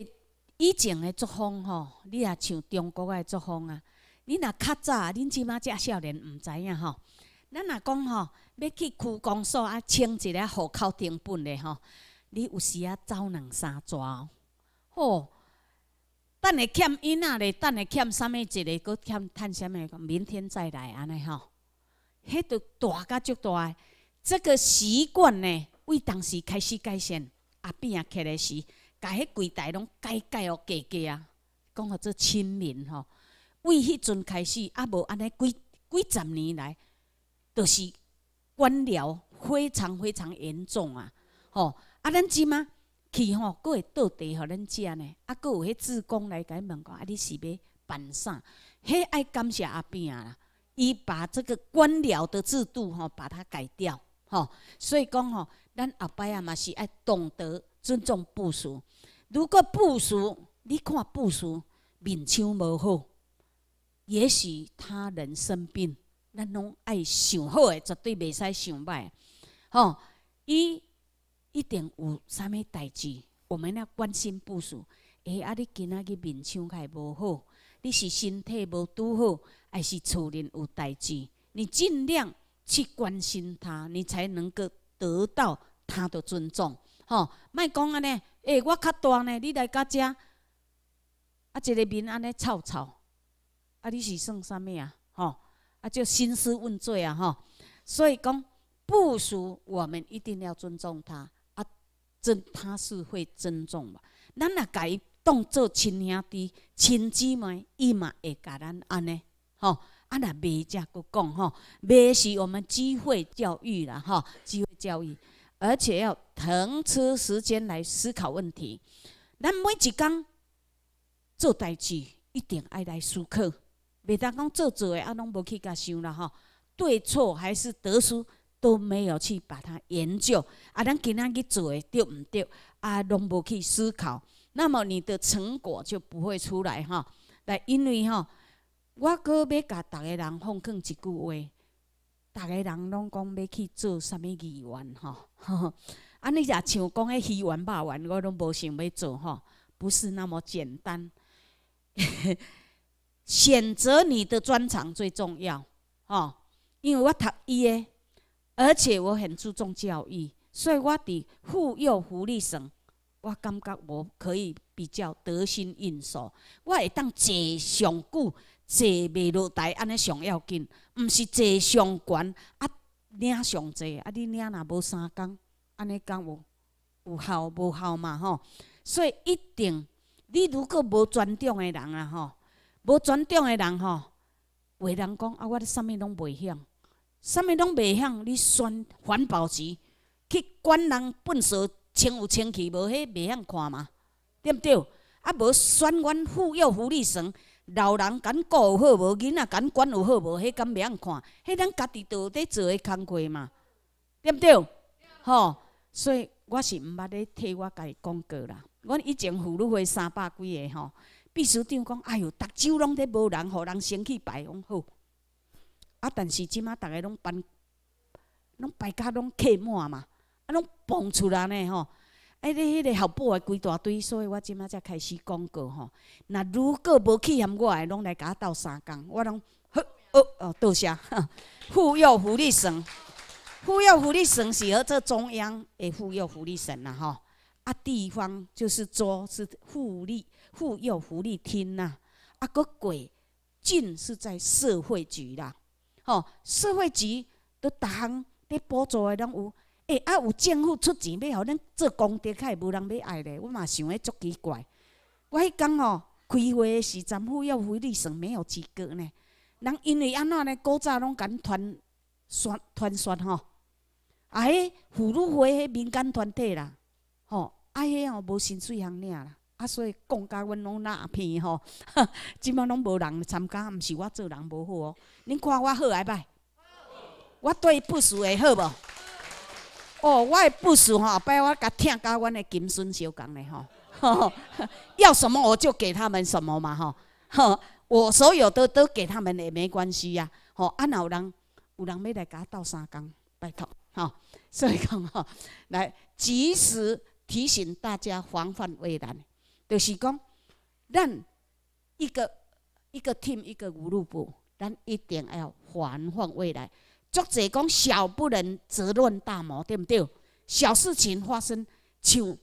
以前的作风吼，你若像中国的作风啊，你若较早，恁即码遮少年毋知影吼，咱若讲吼。要去区公所啊，清一个户口登本嘞，吼。你有时啊走两三逝哦，吼！等下欠因啊咧，等下欠啥物一个，搁欠趁啥物明天再来安尼吼。迄个大个足大，这个习惯呢，为当时开始改善啊，变啊起来是，甲迄柜台拢改改哦，改改啊，讲互做亲民吼。为迄阵开始啊，无安尼几几十年来，就是。官僚非常非常严重啊！吼，啊，恁即吗？去吼，佫会倒地，吼恁食呢？啊，佫有迄职工来甲伊问讲，啊，你是要办啥？迄爱感谢阿平啦，伊把这个官僚的制度吼，把它改掉吼。所以讲吼，咱后摆啊嘛是爱懂得尊重部署。如果部署，你看部署，面相无好，也许他人生病。咱拢爱想好诶，绝对袂使想歹吼。伊一定有啥物代志，我们要关心部署。哎，啊，你囡仔日面相起无好，你是身体无拄好，还是厝里有代志？你尽量去关心他，你才能够得到他的尊重。吼，莫讲安尼，哎，我较大呢，你来家遮啊，一个面安尼臭臭，啊，你是算啥物啊？吼。啊，就兴师问罪啊，哈！所以讲，部属我们一定要尊重他啊，尊他是会尊重嘛。咱也伊当做亲兄弟、亲姊妹，伊嘛会教咱安尼，吼。啊，那未家古讲吼，未是我们机会教育啦，吼，机会教育，而且要腾出时间来思考问题。咱每一天做代志，一定爱来思考。别当讲做做诶，啊，拢无去甲想啦吼，对错还是得失都没有去把它研究，啊，咱今仔去做诶对毋对？啊，拢无去思考，那么你的成果就不会出来吼。来，因为吼，我哥要甲逐个人奉劝一句话，逐个人拢讲要去做啥物意愿吼。啊，你若像讲诶鱼玩肉玩，我拢无想要做吼，不是那么简单。选择你的专长最重要，吼！因为我读医诶，而且我很注重教育，所以我伫妇幼福利省，我感觉我可以比较得心应手。我会当坐上久，坐未落台，安尼上要紧，毋是坐上悬啊，领上侪啊，你领若无三共安尼讲有有效无效嘛吼！所以一定，你如果无尊重诶人啊吼！无尊重诶人吼，话人讲啊！我咧啥物拢袂晓，啥物拢袂晓。你选环保局去管人粪扫清有清气无？迄袂晓看嘛？对毋对？啊无选阮妇幼福利生，老人敢顾有好无？囡仔敢管有好无？迄敢袂晓看？迄咱家己到底做诶工课嘛？对毋对？吼！所以我是毋捌咧替我家讲过啦。阮以前妇女会三百几个吼。秘书长讲：“哎哟，逐周拢在无人，互人先去排讲好。啊，但是即摆逐个拢办，拢百家拢客满嘛，啊，拢蹦出来呢，吼。迄你迄个校报的规大队，所以我即摆才开始讲过，吼。那如果无去，嫌我诶，拢来甲斗三工，我拢呵哦哦，多谢。妇幼福利省，妇幼福利省是合做中央诶妇幼福利省啦吼。啊，地方就是做是福利。”妇幼福利厅呐，啊个鬼，尽是在社会局啦，吼，社会局都项咧补助诶，拢有，诶啊有政府出钱要互咱做功德，较会无人要爱咧，我嘛想诶足奇怪。我迄讲吼，开会诶时阵，妇幼福利省没有资格呢，人因为安怎呢，古早拢敢团选团选吼，啊迄妇女会迄民间团体啦，吼，啊迄吼无薪水通领啦。啊，所以讲甲阮拢烂片吼，即摆拢无人参加，毋是我做人无好哦。恁看我好来歹？我对部署会好无？哦，我诶部署吼，拜我甲听甲阮诶金孙小讲咧吼。要什么我就给他们什么嘛吼。吼，我所有的都给他们也没关系呀。吼，啊，若有人有人要来甲我斗相共，拜托。吼，所以讲吼，来及时提醒大家防范未然。就是讲，咱一个一个 team，一个俱乐部，咱一定要防范未来。作者讲：小不能则乱大魔，对毋对？小事情发生，像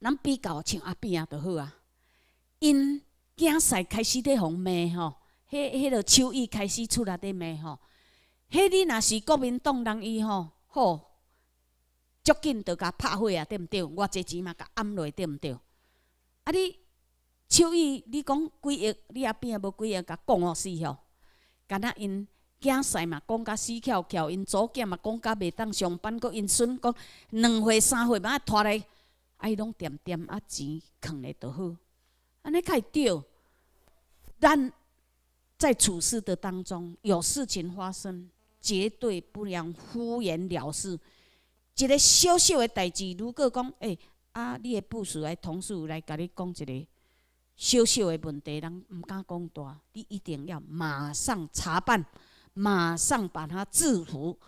咱比较像阿边啊，就好啊。因今世开始在红骂吼，迄迄个秋意开始出来在骂吼，迄日若是国民党人伊吼，吼，足紧就甲拍火啊，对毋对？我这钱嘛甲暗落，对毋对？啊！你，手艺，你讲几亿，你也变无几亿，甲讲哦死哦。敢若因囝婿嘛，讲甲死翘翘，因祖家嘛，讲甲袂当上班，佮因孙讲两岁三岁嘛，拖来，伊拢点点啊钱藏咧就好。啊！你会对，咱在处事的当中，有事情发生，绝对不能敷衍了事。一个小小的代志，如果讲，哎。啊！你的部署来，同事来，甲你讲一个小小的问题，人毋敢讲大，你一定要马上查办，马上把他制服。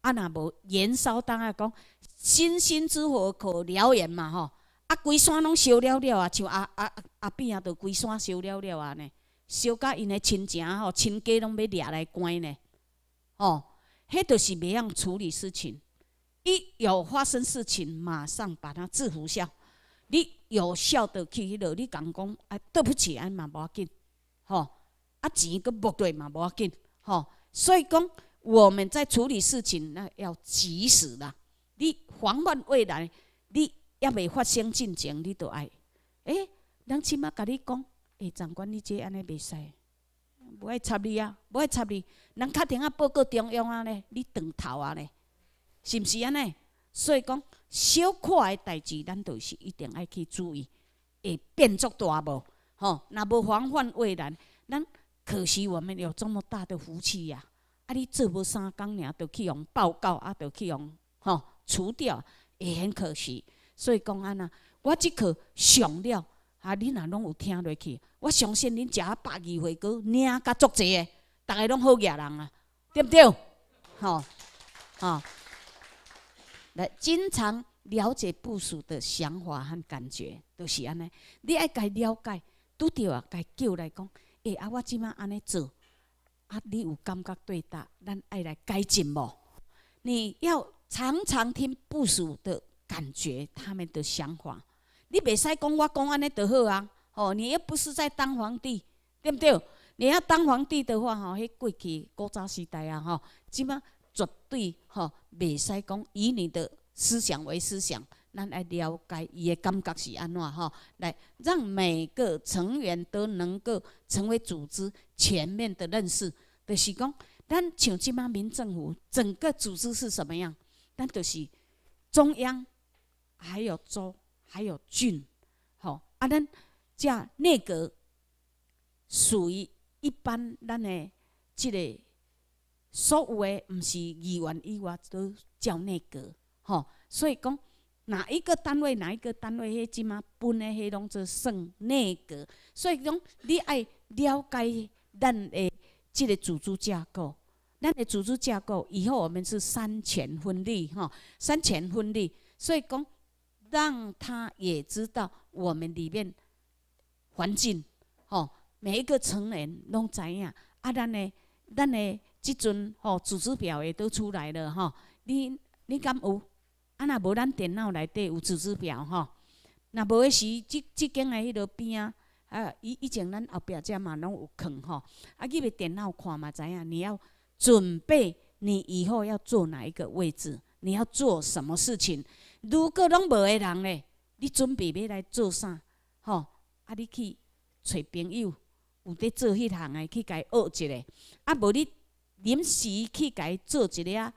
啊，若无燃烧，当啊讲星星之火可燎原嘛吼！啊，规山拢烧了了啊，像啊啊啊边啊，到规山烧了了啊呢，烧甲因的亲情吼，亲家拢要掠来关呢，吼，迄就是未用处理事情。一有发生事情，马上把它制服下。你有效的去迄落，你讲讲，哎，对不起，哎，嘛无要紧，吼，啊钱个不对嘛无要紧，吼。所以讲我们在处理事情，那要及时啦。你防范未来，你也未发生进前，你都爱，诶。人起码甲你讲，诶，长官，你这安尼袂使，无爱插你啊，无爱插你，人确定啊报告中央啊咧，你转头啊咧。是毋是安尼？所以讲小可诶代志，咱都是一定爱去注意，会变作大无？吼，若无防范未然，咱可惜我们有这么大的福气呀！啊，你做无三工尔，都去用报告，啊，都去用吼除掉，会很可惜。所以讲安尼，我即课上了，啊，你若拢有听落去？我相信恁啊百二回糕，领甲足济个，逐个拢好惹人啊，对毋对？吼，吼。来，经常了解部署的想法和感觉，都是安尼。你爱该了解，拄着啊。该叫来讲，哎，啊，我即麦安尼做，啊，你有感觉对答，咱爱来改进无？你要常常听部署的感觉，他们的想法。你袂使讲我讲安尼就好啊。哦，你又不是在当皇帝，对毋对？你要当皇帝的话，吼，迄过去古早时代啊，吼，即麦。绝对吼袂使讲以你的思想为思想，咱来了解伊的感觉是安怎吼，来让每个成员都能够成为组织全面的认识，就是讲，咱像即马民政府，整个组织是什么样？咱就是中央，还有州，还有郡，吼，啊，咱遮内阁，属于一般咱的即个。所有诶，毋是二元、以外都叫内阁，吼。所以讲，哪一个单位，哪一个单位，迄即嘛分诶，迄拢做算内阁。所以讲，你爱了解咱诶即个组织架构，咱诶组织架构以后我们是三权分立，吼，三权分立。所以讲，让他也知道我们里面环境，吼，每一个成员拢知影。啊，咱诶，咱诶。即阵吼，组织表也都出来了吼，你你敢有？啊，若无咱电脑内底有组织表吼，若无一时，即即间诶迄落边啊，呃，以以前咱后壁遮嘛拢有藏吼。啊，去微电脑看嘛，知影你要准备你以后要做哪一个位置，你要做什么事情。如果拢无诶人咧，你准备要来做啥？吼？啊，你去找朋友有在做迄行诶，去甲伊学一下。啊，无你。临时去伊做一个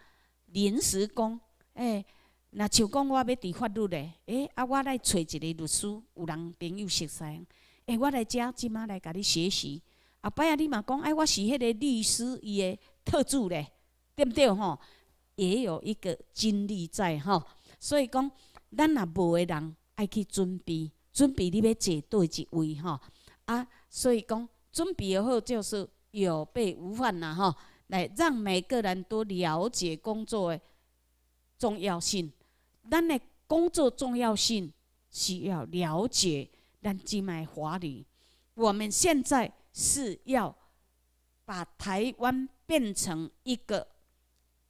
临时工，哎，若像讲我要滴法律嘞，哎，啊，我来找一个律师，有人朋友熟识，哎，我来遮即马来甲你学习。后摆啊，你嘛讲，哎，我是迄个律师伊的特助嘞，对毋对吼？也有一个经历在吼，所以讲，咱若无的人爱去准备，准备你要坐倒一位吼。啊，所以讲准备以后就是有备无患呐吼。来让每个人都了解工作的重要性。咱的工作重要性需要了解，让静脉华丽。我们现在是要把台湾变成一个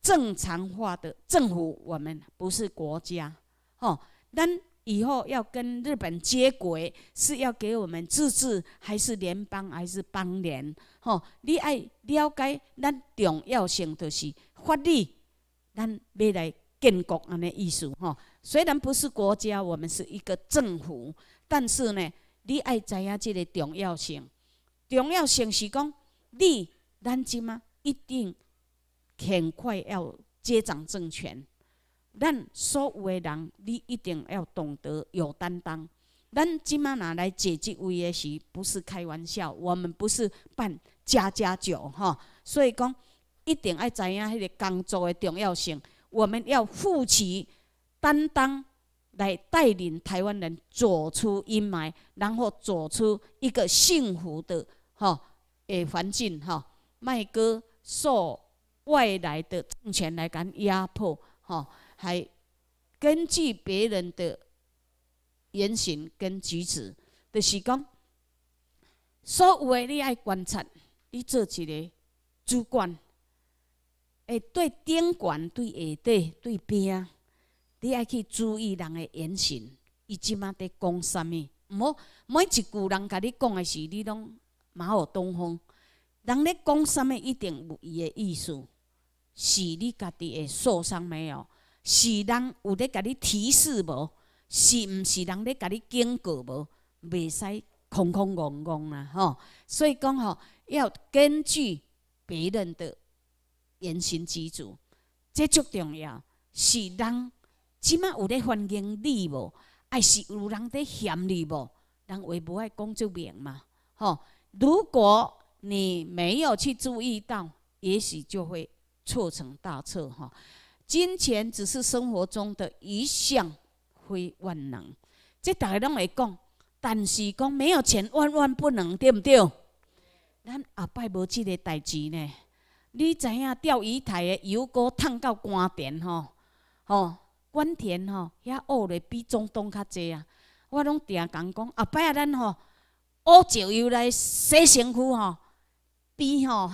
正常化的政府。我们不是国家，吼。咱。以后要跟日本接轨，是要给我们自治，还是联邦，还是邦联？吼，你爱了解咱重要性就是法律，咱未来建国安尼意思。吼，虽然不是国家，我们是一个政府，但是呢，你爱知影这个重要性。重要性是讲，你咱今嘛一定很快要接掌政权。咱所有的人，你一定要懂得有担当。咱即麦拿来解决位的时，不是开玩笑，我们不是办家家酒吼，所以讲，一定要知影迄个工作的重要性。我们要负起担当，来带领台湾人走出阴霾，然后走出一个幸福的吼诶环境吼，麦哥受外来的政权来敢压迫吼。还根据别人的言行跟举止，就是讲，所的你爱观察，你做一个主管，诶，对顶管对下底对边，你爱去注意人的言行，伊即马在讲啥物？无每一句人甲你讲的是，你拢马耳东风。人咧讲啥物，一定有伊的意思，是你家己会受伤没有？是人有咧甲你提示无？是毋是人咧甲你警告无？袂使空空戆戆啦吼。所以讲吼，要根据别人的言行举止，这足重要。是人即麦有咧欢迎你无？爱是有人在嫌你无？人为无爱讲就明嘛吼？如果你没有去注意到，也许就会错成大错吼。金钱只是生活中的一项，非万能。这大家拢会讲，但是讲没有钱万万不能，对毋对？咱阿摆无即个代志呢。你知影钓鱼台的油锅烫到关田吼，吼关田吼遐乌的比中东较济啊。我拢定讲讲阿摆啊，咱吼乌石油来洗身躯吼，比吼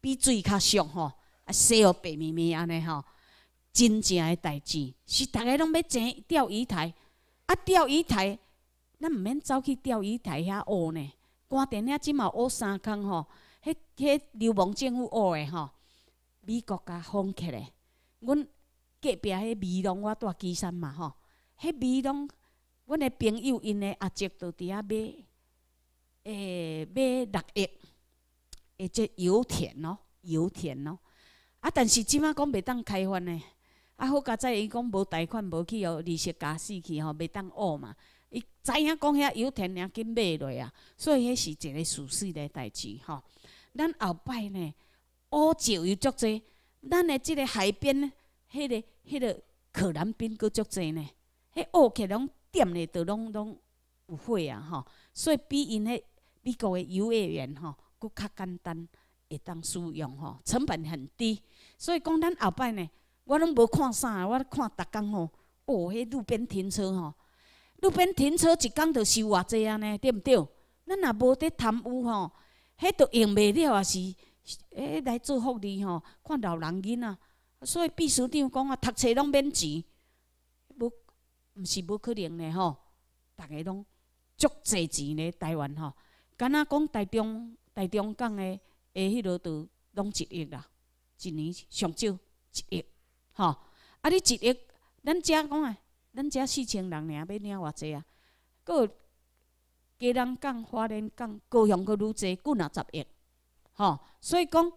比水较俗吼，啊洗后白咪咪安尼吼。真正诶代志是逐个拢要坐钓鱼台，啊！钓鱼台咱毋免走去钓鱼台遐学呢？广电影即嘛学三工吼，迄迄流氓政府学诶吼，美国甲封起来。阮隔壁迄美龙，我住基山嘛吼，迄美龙，阮诶朋友因诶阿叔都伫遐买，诶，买六亿，诶，即油田咯，油田咯，啊！但是即满讲袂当开发呢。啊，好，刚才伊讲无贷款，无去哦，利息加死去吼，袂当学嘛。伊知影讲遐油田然紧买落啊，所以迄是一个舒适诶代志吼。咱后摆呢，学少又足济，咱诶，即个海边迄个迄个可燃冰佫足济呢。迄学起拢点咧，都拢拢有火啊吼。所以比因迄美国诶幼儿园吼，佫较简单，会当使用吼，成本很低。所以讲咱后摆呢。我拢无看啥，我咧看逐工吼。哦，迄路边停车吼，路边停车一工着收偌济安尼，对毋对？咱若无得贪污吼，迄着用袂了啊，是，迄来做福利吼，看老人囝仔。所以秘书长讲啊，读册拢免钱，无毋是无可能的吼。逐个拢足济钱咧，台湾吼。敢若讲台中、台中港的，诶，迄落都拢一亿啦，一年上少一亿。吼，啊！你一日，咱遮讲啊，咱遮四千人尔，要领偌济啊？各，加人讲，花人讲，各项都愈济，困若十亿，吼，所以讲，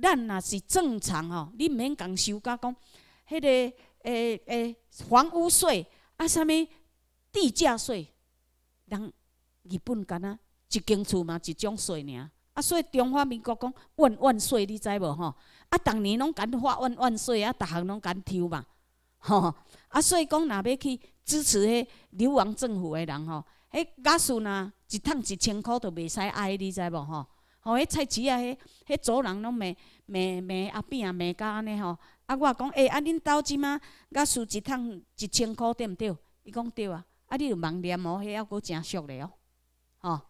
咱若是正常吼，你毋免共收加讲，迄个诶诶房屋税啊，啥物地价税，人日本敢若一间厝嘛一种税尔。啊，所以中华民国讲万万税，你知无吼？啊，逐年拢敢发万万岁啊！逐项拢敢抽嘛，吼！啊，所以讲若欲去支持迄流亡政府的人吼，迄家属呐一趟一千箍都袂使挨，你知无吼？吼，迄菜市啊，迄迄左人拢骂骂骂阿饼啊，骂到安尼吼。啊，我讲诶，啊恁兜即马家属一趟一千箍对毋对？伊讲对啊。啊，你有盲念哦，迄还阁诚熟咧哦，吼！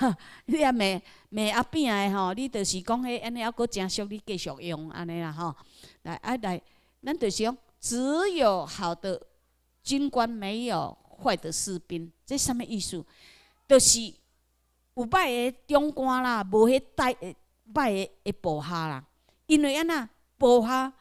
你也骂骂阿饼个吼，你就是讲迄安尼，还阁真俗，你继续用安尼啦吼。来啊来，咱就是讲，只有好的军官，没有坏的士兵。这什么意思？就是有歹的长官啦，无迄带歹个部下啦。因为安那部下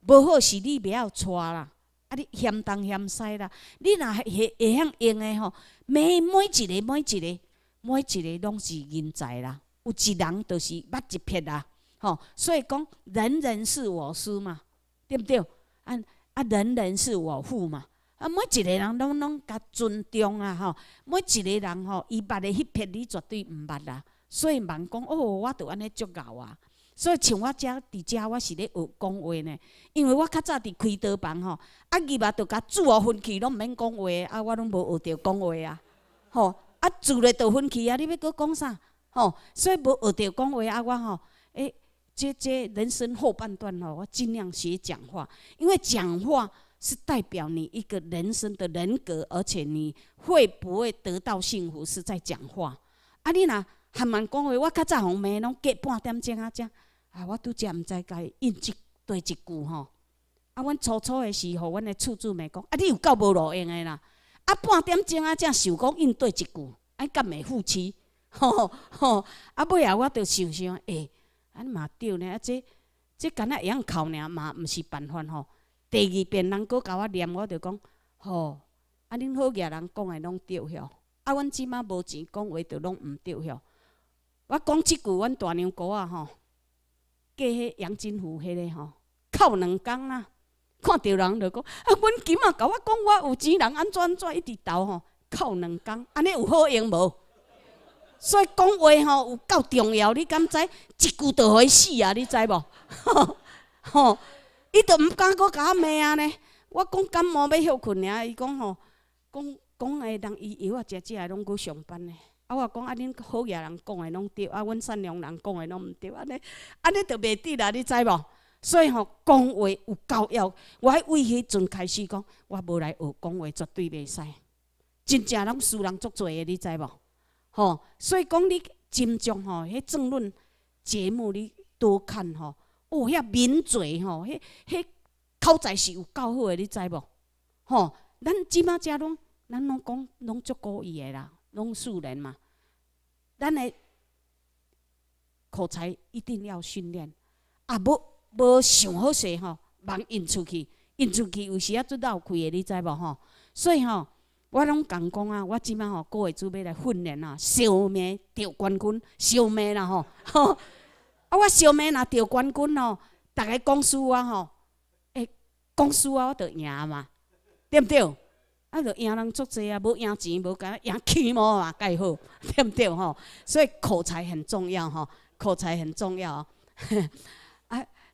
无好，是你袂晓带啦。啊，你嫌东嫌西啦，你若会会晓用的吼，每每一个每一个。每一个拢是人才啦，有一人就是捌一撇啦，吼，所以讲人人是我师嘛，对毋对？啊啊，人人是我父嘛，啊，每一个人拢拢较尊重啊，吼，每一个人吼，伊捌的迄撇，你绝对毋捌啦，所以茫讲哦，我著安尼足够啊，所以像我遮伫遮我是咧学讲话呢，因为我较早伫开刀房吼，啊伊嘛著甲煮哦分去，拢毋免讲话，啊我拢无学着讲话啊，吼。啊，住了就分去啊！你要搁讲啥？吼，所以无学着讲话啊，我吼，诶，这这人生后半段吼，我尽量学讲话，因为讲话是代表你一个人生的人格，而且你会不会得到幸福是在讲话。啊，你若泛慢讲话，我较早红面拢隔半点钟啊，只，哎，我都则毋知该应一对一句吼。啊，阮初初的时候，阮的厝主咪讲，啊，你有够无路用的啦！啊，半点钟啊，才想讲应对一句，啊，甲袂付气，吼吼。啊，尾后我着想想，哎，俺嘛对呢，啊这这囡仔会样哭呢，嘛毋是办法吼。第二遍，人佫甲我念，我着讲，吼，啊，恁好家人讲诶，拢对吼。啊，阮即妹无钱，讲话着拢毋对吼。我讲即句，阮大娘姑啊吼，嫁迄杨金虎迄个吼，哭两工啦。看到人就讲啊，阮金仔甲我讲，我有钱人安怎安怎，一直斗吼，哭两工，安尼有好用无？所以讲话吼有够重要，你敢知一句都互伊死啊？你知无？吼，伊都毋敢搁甲我骂啊呢？我讲感冒要休困尔，伊讲吼，讲讲诶，人伊药啊，食食诶，拢去上班呢。啊，我讲啊，恁好野人讲的拢对，啊，阮善良人讲的拢毋对，安尼安尼就袂挃啦，你知无？所以吼，讲话有教育，我迄位迄阵开始讲，我无来学讲话，绝对袂使。真正拢输人足多个，你知无？吼，所以讲你，金钟吼，迄争论节目你多看吼。哦，遐敏嘴吼，迄迄口才是有够好个，你知无？吼，咱即马遮拢，咱拢讲拢足够伊个啦，拢素人嘛。咱个口才一定要训练，啊不？无想好势吼，忙印出去，印出去有时啊做闹亏的，你知无吼？所以吼，我拢讲讲啊，我即摆吼各位子要来训练啊，小妹得冠军，小妹啦吼，吼、啊我小妹若得冠军哦，逐个讲输啊吼，诶，讲输啊我得赢嘛，对毋对？啊，着赢人足济啊，无赢钱无干，赢起毛嘛介好，对毋对吼？所以口才很重要吼，口才很重要。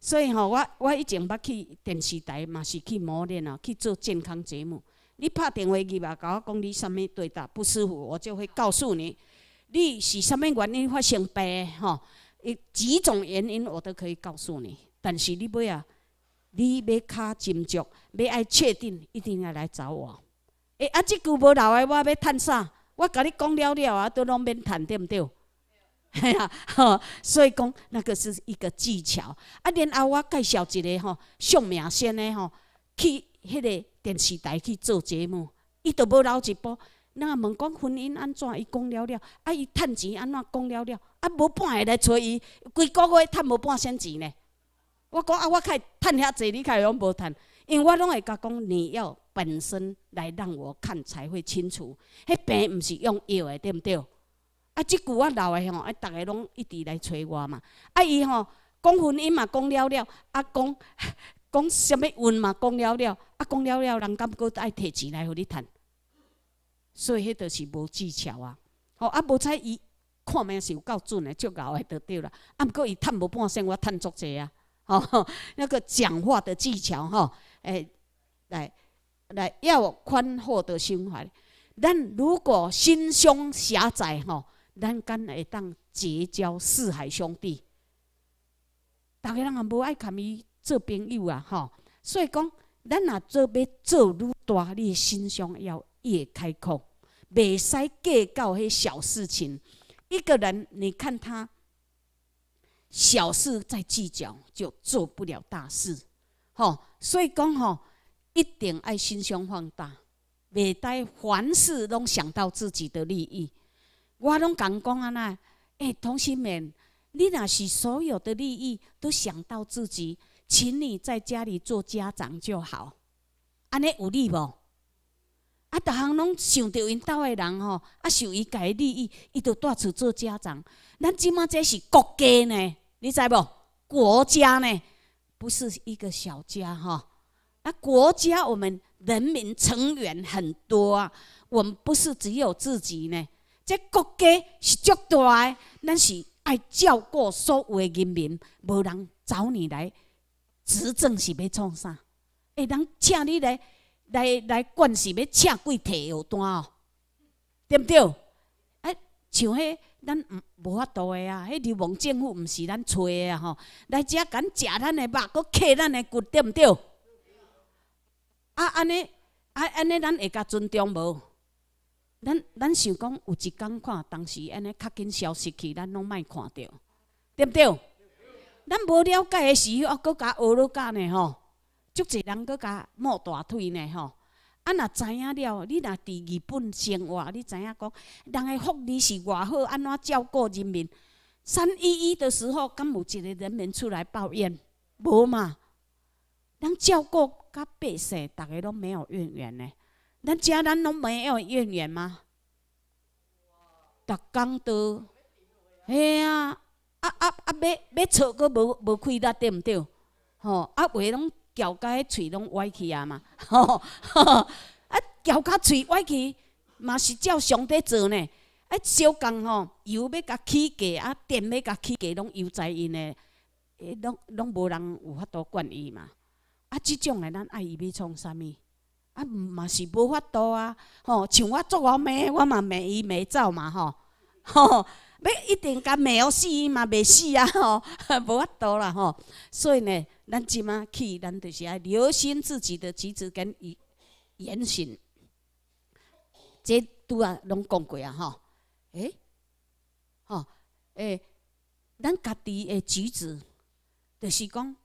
所以吼，我我以前捌去电视台嘛，是去磨练啊，去做健康节目。你拍电话去吧，甲我讲你什物对答不舒服，我就会告诉你，你是啥物原因发生病吼？诶，几种原因我都可以告诉你，但是你不要，你要较斟酌，要爱确定，一定要来找我。诶，啊，即久无老诶，我要趁啥？我甲你讲了了啊，都拢免趁对毋对？嘿 啊，吼，所以讲那个是一个技巧。啊，然后我介绍一个吼，上明星的吼，去迄个电视台去做节目，伊都无留一波。若问讲婚姻安怎，伊讲了了。啊，伊趁钱安怎，讲了了。啊，无半个来找伊，规个月趁无半仙钱呢。我讲啊，我开趁遐济，你开拢无趁，因为我拢会甲讲，你要本身来让我看才会清楚。迄病毋是用药的，对毋对？啊！即久我老了吼，啊，逐个拢一直来找我嘛。啊，伊吼讲婚姻嘛，讲了了，啊，讲讲什物运嘛，讲了了，啊，讲了了，人敢觉爱摕钱来互你趁？所以迄著是无技巧啊。哦，啊，无采伊看命是有够准的，足贤的对对啦。啊，毋过伊趁无半生，我趁足济啊。哦，那个讲话的技巧，吼，诶，来来要宽厚的心怀。咱如果心胸狭窄，吼。咱敢会当结交四海兄弟，大家人也无爱含伊做朋友啊！吼！所以讲，咱若做要做愈大，你心胸要越开阔，未使计较迄小事情。一个人，你看他小事在计较，就做不了大事，吼。所以讲吼，一定爱心胸放大，未带凡事拢想到自己的利益。我拢咁讲安尼，诶，同学们，你若是所有的利益都想到自己，请你在家里做家长就好。安尼有利无？啊，逐项拢想着因兜诶人吼，啊，想伊家利益，伊就带厝做家长。咱即满这是国家呢，你知无？国家呢，不是一个小家吼。啊，国家我们人民成员很多啊，我们不是只有自己呢。这国家是足大诶，咱是爱照顾所有诶人民。无人找你来执政是要创啥？诶，人请你来来来管是要请几摕药单哦，对毋对？哎，像迄咱无法度诶啊，迄流氓政府毋是咱找诶啊吼，来遮敢食咱诶肉，搁客咱诶骨，对毋对？啊，安尼啊安尼，咱会较尊重无？咱咱想讲，有一工看，当时安尼较紧消失去，咱拢莫看着对毋对？咱无了解的时候，阿搁加学了斯呢吼，足侪人搁加摸大腿呢吼。啊，若知影了，你若伫日本生活，你知影讲，人的福利是偌好，安怎照顾人民？三一一的时候，敢有一个人民出来抱怨？无嘛，人照顾甲百姓，大家都没有怨言呢。咱家咱拢没有怨言吗？逐工都，嘿啊，啊啊啊，要要坐个无无开得对毋对？吼，啊，话拢搅甲喙拢歪去啊嘛，吼，啊，搅甲喙歪去嘛是照上帝做呢。啊，小工吼，油要甲起价，啊，电要甲起价，拢油在因的，诶，拢拢无人有法度管伊嘛。啊，即种的咱爱伊要创啥物？啊，嘛是无法度啊！吼，像我做我妹，我嘛骂伊骂走嘛吼，吼，要一定敢骂死，伊嘛袂死啊！吼，无法度啦！吼，所以呢，咱即啊去，咱就是爱留心自己的举止跟言行。这拄啊拢讲过啊！吼，诶，吼，诶，咱家己诶举止，就是讲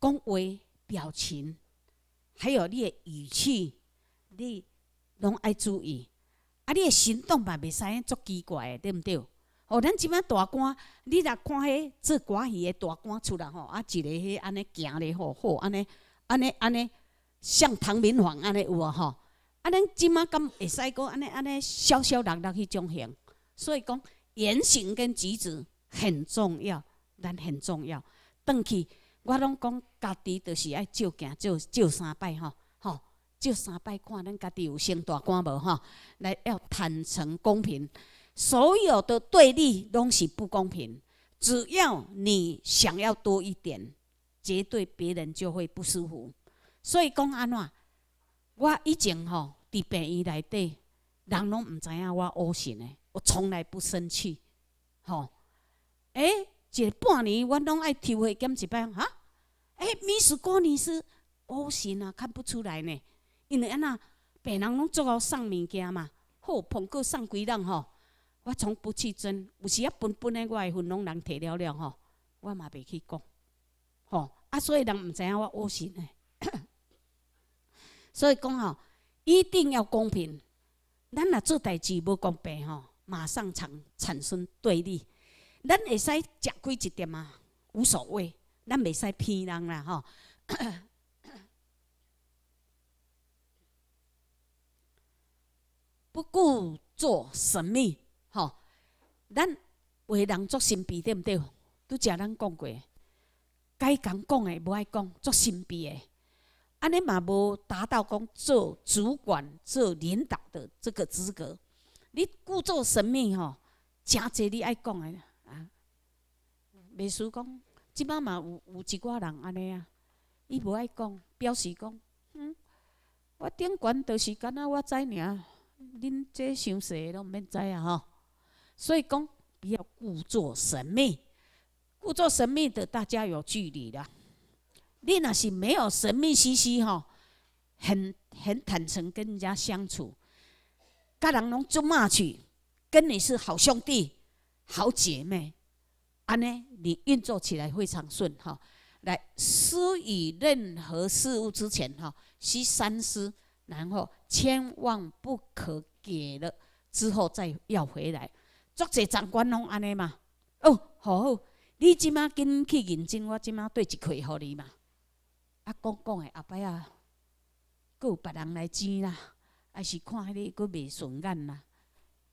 讲话表情。还有你的语气，你拢爱注意。啊，你的行动吧，袂使做奇怪的，对毋对？哦，咱即摆大官，你若看迄做官戏的大官出来吼，啊，一个迄安尼行咧吼，吼安尼安尼，像唐明皇安尼有啊吼。啊，咱即摆敢会使讲安尼安尼潇潇洒洒去进行。所以讲，言行跟举止很重要，咱很重要。回去。我拢讲，家己就是爱照镜，照照三摆吼，吼照三摆，看咱家己有生大官无吼来要坦诚公平，所有的对立拢是不公平，只要你想要多一点，绝对别人就会不舒服。所以讲安怎？我以前吼，伫病院内底，人拢毋知影我恶心的，我从来不生气。吼诶。一个半年，我拢爱抽血检一摆，哈，哎，咪是高尼斯恶心啊，看不出来呢。因为安那，病人拢做好送物件嘛，好朋哥送几人吼，我从不去争，有时啊分分诶，我诶分拢人提了了吼，我嘛袂去讲，吼啊，所以人毋知影我恶心诶。所以讲吼，一定要公平。咱若做代志无公平吼，马上产产生对立。咱会使食亏一点啊，无所谓。咱袂使骗人啦，吼！不顾做神秘，吼。咱为人做心卑，对不对？拄只咱讲过，该讲讲的无爱讲，做心卑的，安尼嘛无达到讲做主管、做领导的这个资格。你故作神秘，吼，真济你爱讲的。秘书讲，即摆嘛有有一挂人安尼啊，伊无爱讲，表示讲，嗯，我顶悬就是敢若我知尔，啊，恁这想说拢免知啊吼。所以讲，不要故作神秘，故作神秘的大家有距离啦。你若是没有神秘兮兮吼，很很坦诚跟人家相处，甲人拢做嘛去，跟你是好兄弟，好姐妹。安尼你运作起来非常顺哈。来施予任何事物之前哈，需三思，然后千万不可给了之后再要回来。做者长官拢安尼嘛？哦，好好，你即马紧去认真，我即马对一块予你嘛。啊，讲讲的阿伯啊，有别人来争啦，还是看你佮袂顺眼啦，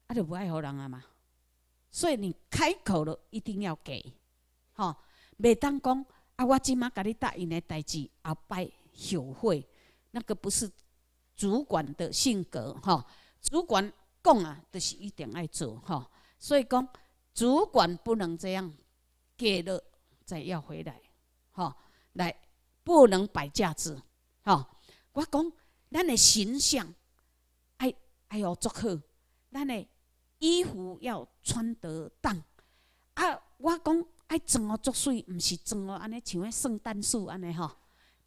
啊，就不爱予人啊嘛。所以你开口了，一定要给，吼，未当讲啊，我即妈甲你答应的代志，后摆后悔，那个不是主管的性格，吼，主管讲啊，就是一定爱做，吼。所以讲主管不能这样给了再要回来，吼。来不能摆架子，吼。我讲咱的形象，哎哎哟，做好，咱的。衣服要穿得当，啊！我讲爱装哦作祟，毋是装哦，安尼像迄圣诞树安尼吼，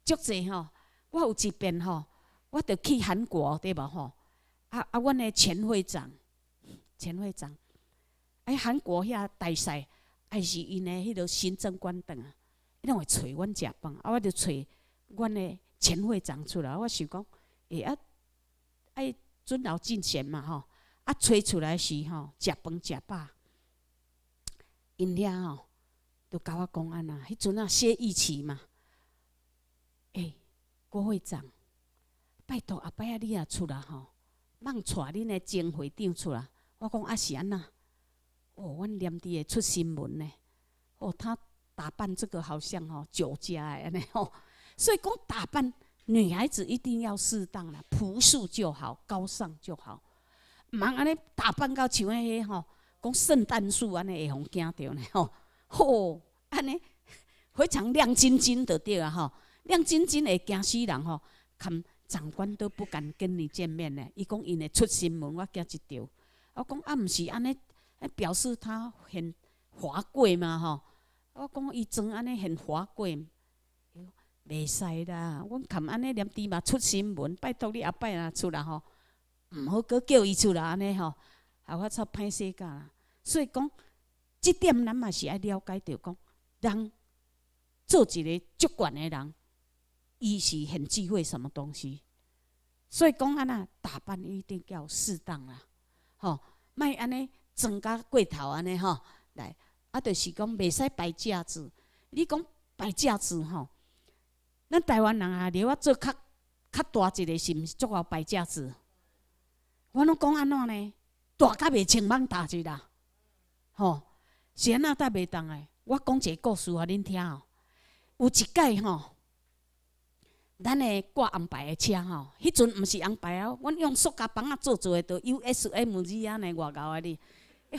足济吼。我有一边吼，我着去韩国对无吼？啊啊！阮诶前会长，前会长，哎，韩国遐大赛，还是因诶迄个行政官等啊，伊拢会找阮食饭。啊，我着找阮诶前会长出来。我想讲，也啊，爱尊老敬贤嘛吼。啊，吹出来时吼，食饭食饱，因遐吼，都甲我讲安啦。迄阵啊，写意期嘛。诶，郭会长，拜托阿伯啊，你也出来吼，望揣恁的前会长出来。我讲啊是安呐，哦，阮连伫也出新闻呢。哦，他打扮这个好像吼酒家的安尼吼，所以讲打扮女孩子一定要适当啦，朴素就好，高尚就好。茫安尼打扮到像安尼吼，讲圣诞树安尼会互惊到呢吼，吼安尼 非常亮晶晶得对啊吼，亮晶晶会惊死人吼，看长官都不敢跟你见面呢。伊讲因会出新闻，我惊一着。我讲啊，毋是安尼，表示他很华贵嘛吼。我讲伊装安尼很华贵，袂使啦。我讲安尼连芝麻出新闻，拜托你后摆啊出来吼。毋好阁叫伊出来安尼吼，啊，我操歹势噶啦！所以讲，即点咱嘛是要了解到，讲人做一个主管的人，伊是很智慧什么东西。所以讲，啊呐，打扮一定要适当啦，吼，莫安尼装加过头安尼吼，来，啊，就是讲袂使摆架子。你讲摆架子吼，咱台湾人啊，你我做较较大一个，是毋是足够摆架子？我拢讲安怎呢？大甲未穿，茫打字啦，吼，安怎在袂动诶。我讲一个故事互恁听哦。有一届吼，咱诶挂安排诶车吼，迄阵毋是安排哦，阮用塑胶板仔做做诶，着 U S M G 安尼外高啊哩。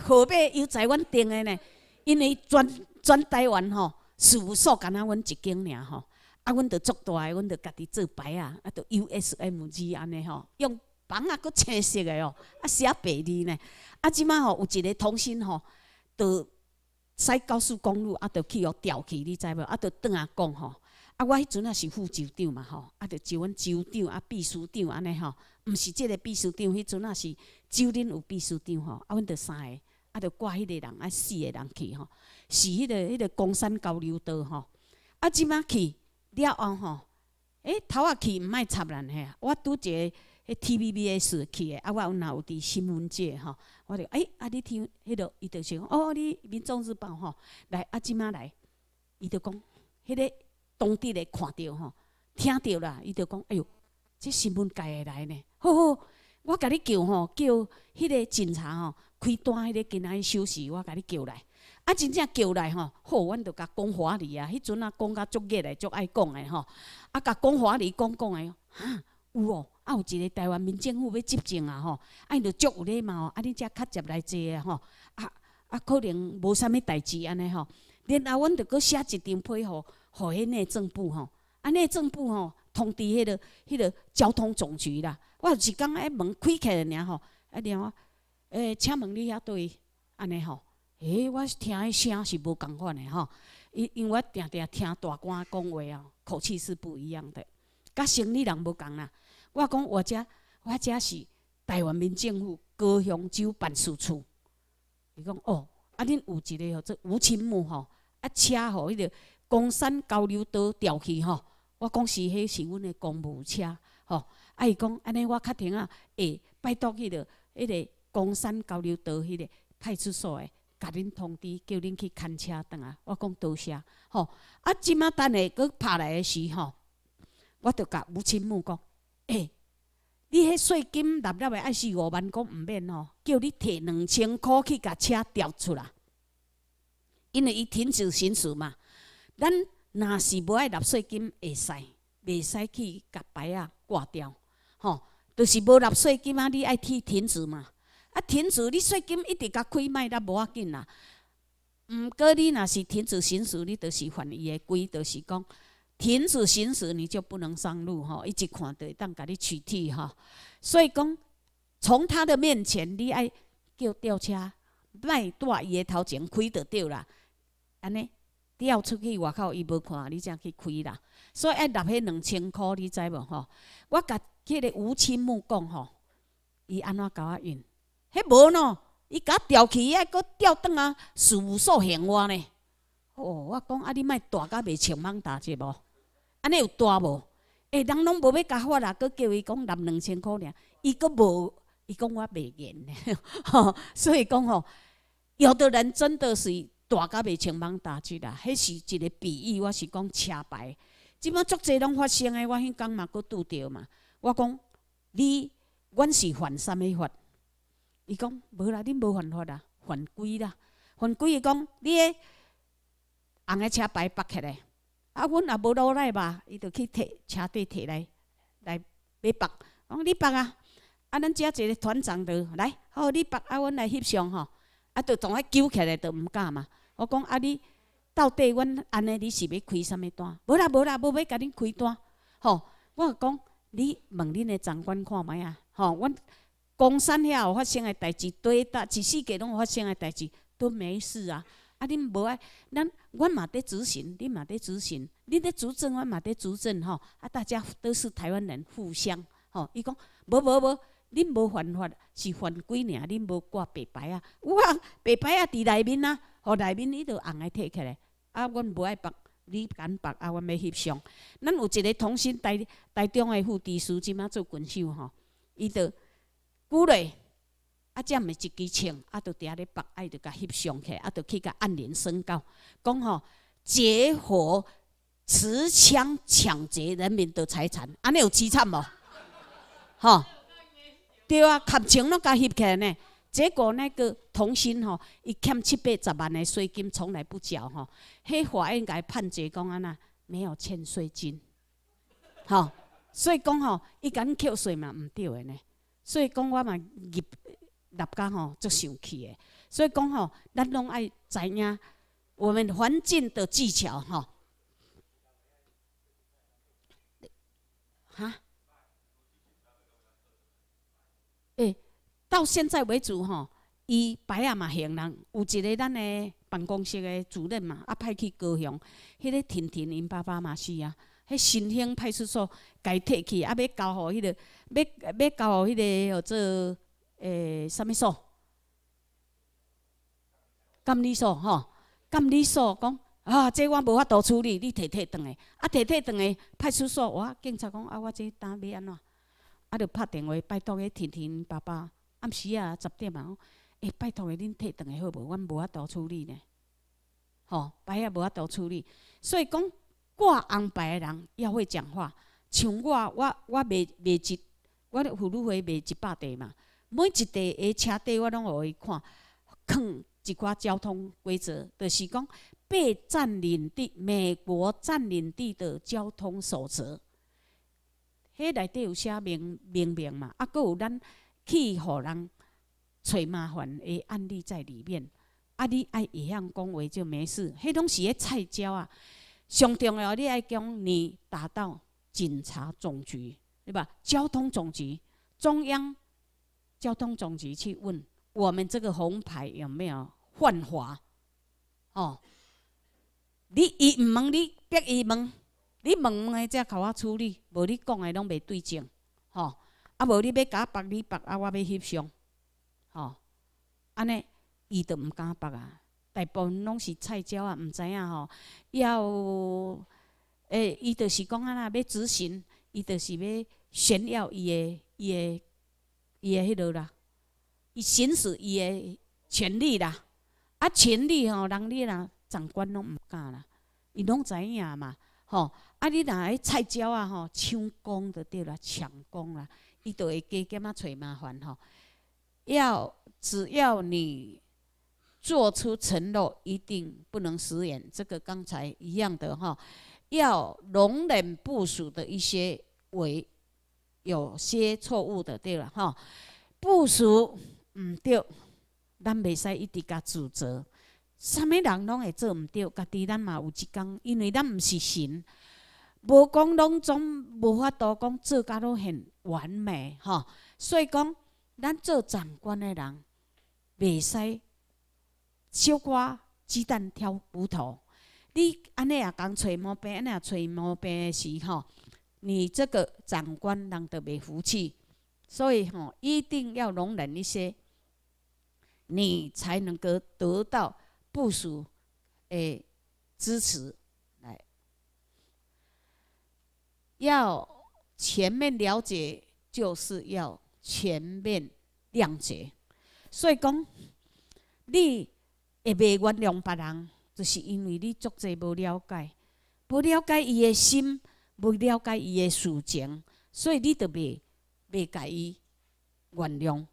号码又在阮定诶呢，因为转转台湾吼，事务所敢若阮一间尔吼，啊，阮着做大诶，阮着家己做牌啊，啊，着 U S M G 安尼吼，用。房啊，阁青色个哦，啊写白字呢。啊，即摆吼有一个通信吼，伫西高速公路啊，着去哦调去，你知无？啊，着当来讲吼，啊，我迄阵啊是副州长嘛吼，啊，着招阮州长啊、秘书长安尼吼，毋是即个秘书长，迄阵啊是州恁有秘书长吼，啊，阮着三个啊，着挂迄个人啊，四个人去吼，是迄个迄个公山交流道吼。啊，即摆去了后吼，欸，头啊去毋爱插人吓，我拄一个。迄 T.V.B.S 去的，啊，我有哪有伫新闻界吼，我就诶啊，你听迄个伊就讲，哦，你《民众日报》吼，来啊，即满来，伊就讲，迄个当地个看着吼，听着啦，伊就讲，哎哟，即新闻界会来呢，好好，我甲你叫吼，叫迄个警察吼，开单迄个今仔去休息，我甲你叫来，啊，真正叫来吼，好，阮就甲讲华丽啊，迄阵啊，讲较足热诶，足爱讲诶吼，啊，甲讲华丽讲讲诶，啊，有哦。啊，有一个台湾民政府要执政啊，吼，啊，因着祝贺你嘛，吼，啊，恁遮较接来坐个吼，啊，啊，可能无啥物代志安尼吼。然后，阮着搁写一张批号，互迄内政部吼，啊，内政部吼通知迄个迄个交通总局啦。我是讲个门开起来尔吼，啊，然后，诶，请问你遐对，安尼吼？诶，我是听迄声是无共款的吼，因因为定定听大官讲话啊，口气是不一样的，甲生理人无共啦。我讲我家我家是台湾民政府高雄州办事处。伊讲哦，啊恁有一个吼这吴清木吼，啊车吼迄个公山交流道调去吼。我讲是迄是阮的公务车吼。啊伊讲安尼我较停啊，会拜托迄个迄个公山交流道迄个派出所的。甲恁通知叫恁去看车等啊！我讲多谢吼。啊即嘛等下佫拍来的时吼，我就甲吴清木讲。欸，你迄税金纳了未？爱四五万，讲毋免哦，叫你摕两千箍去甲车调出来，因为伊停止行驶嘛。咱若是无爱纳税金，会使袂使去甲牌啊挂掉，吼，就是无纳税金啊，你爱去停止嘛，啊停止，你税金一直甲开卖，那无要紧啦。毋过你若是停止行驶，你就是犯伊的规，就是讲。停止行驶，你就不能上路吼，一直看着，当家你取缔吼。所以讲，从他的面前，你爱叫吊车，卖带伊的头前开得对啦。安尼吊出去，外口，伊无看你怎去开啦。所以爱立迄两千块，你知无吼？我甲迄个吴钦木讲吼，伊安怎甲我运？迄无喏，伊甲吊起还佫吊灯啊，务所闲我呢。哦，我讲啊，你莫带甲未穿，茫打只无。安尼有大无？哎，人拢无要加发啦，佮叫伊讲拿两千箍俩，伊佮无，伊讲我袂瘾咧。所以讲吼，有的人真的是大家袂情忙打字啦，迄是一个比喻，我是讲车牌。即满足侪拢发生诶，我迄工嘛佮拄着嘛，我讲你，阮是犯啥物法？伊讲无啦，恁无犯法啦，犯规啦，犯规伊讲你诶，红诶车牌拔起来。啊，阮若无落来吧，伊就去摕车队摕来来买包。我讲你包啊，啊，咱遮一个团长就来，好，你包啊，阮来翕相吼。啊，就从迄揪起来就毋敢嘛。我讲啊，你到底阮安尼你是要开什物单？无啦，无啦，无要甲恁开单。吼，我讲你问恁的长官看卖啊。吼，阮工山遐有发生诶代志多，搭一世界拢有发生诶代志都没事啊。啊！恁无爱，咱我嘛在执行，恁嘛在执行，恁在主政，我嘛在主政吼。啊，大家都是台湾人，互相吼。伊讲，无无无，恁无犯法是犯规尔，恁无挂白牌啊。啊，白牌啊，伫内面啊，吼内面伊就红挨摕起来。啊，阮无爱绑，你敢绑啊？阮要翕相。咱有一个同心台台中诶副支书，即马做军少吼，伊就鼓励。啊，这是一支枪，啊，就底下哩拍，啊，就甲翕相起，啊，就去甲按年升到讲吼，结伙持枪抢劫人民的财产，安尼有凄惨无？吼，对啊，翕枪拢甲翕起来呢。结果那个童鑫吼，伊欠七八十万的税金，从来不缴吼。迄法院甲伊判决讲安那没有欠税金，吼，所以讲吼，伊敢扣税嘛毋对的呢。所以讲我嘛入。立家吼足生气的。所以讲吼，咱拢爱知影我们环境的技巧吼。哈？诶，到现在为止吼，伊白啊嘛行人，有一个咱的办公室的主任嘛，啊派去高雄，迄个婷婷因爸爸嘛是啊，迄新兴派出所改摕去，啊，要交互迄个，要要交互迄个做。诶，啥物数？监理所吼，监理所讲啊，即我无法度处理，你摕摕转来。啊，摕摕转来派出所，我警察讲啊，我即单要安怎？啊，就拍电话拜托个，婷婷爸爸。暗时啊，十点吼，诶，拜托个恁摕转来好无？阮无法度处理呢，吼，摆下无法度处理。所以讲，挂安排的人要会讲话。像我，我我袂袂一，我个妇女会袂一百块嘛。每一地，的车底我拢会看，看一寡交通规则，就是讲被占领地、美国占领地的交通守则。迄内底有写明明明嘛，啊，佮有咱去互人找麻烦的案例在里面。啊，你爱会晓讲话就没事。迄拢是迄菜鸟啊。上重要，你爱讲你打到警察总局，对吧？交通总局、中央。交通总局去问我们这个红牌有没有犯法？哦，你伊毋问你，别伊问你问问诶，才考我处理，无你讲诶拢未对症，吼！啊无你要甲绑你绑，啊我要翕相，吼！安尼伊都唔敢绑啊，大部分拢是菜鸟啊，唔知影吼。要诶，伊就是讲啊啦，要执行，伊就是要炫耀伊诶，伊诶。伊的迄落啦，伊行使伊的权力啦，啊权力吼，人你若长官拢毋敢啦，伊拢知影嘛，吼，啊你迄菜鸟啊吼，抢功就对啦，抢功啦，伊就会加减啊找麻烦吼。要只要你做出承诺，一定不能食言，这个刚才一样的哈，要容忍部署的一些违。有些错误的，对了吼，部署毋对，咱袂使一直甲自责。啥物人拢会做毋对，家己咱嘛有一工，因为咱毋是神，无讲拢总无法度讲做甲拢很完美吼，所以讲，咱做长官的人袂使小寡鸡蛋挑骨头。你安尼也讲揣毛病，安尼也揣毛病的时吼。你这个长官人得没福气，所以吼一定要容忍一些，你才能够得到部署诶支持来。要全面了解，就是要全面谅解。所以讲，你会袂原谅别人，就是因为你足作不了解，不了解伊的心。不了解伊的事情，所以你就未未甲伊原谅。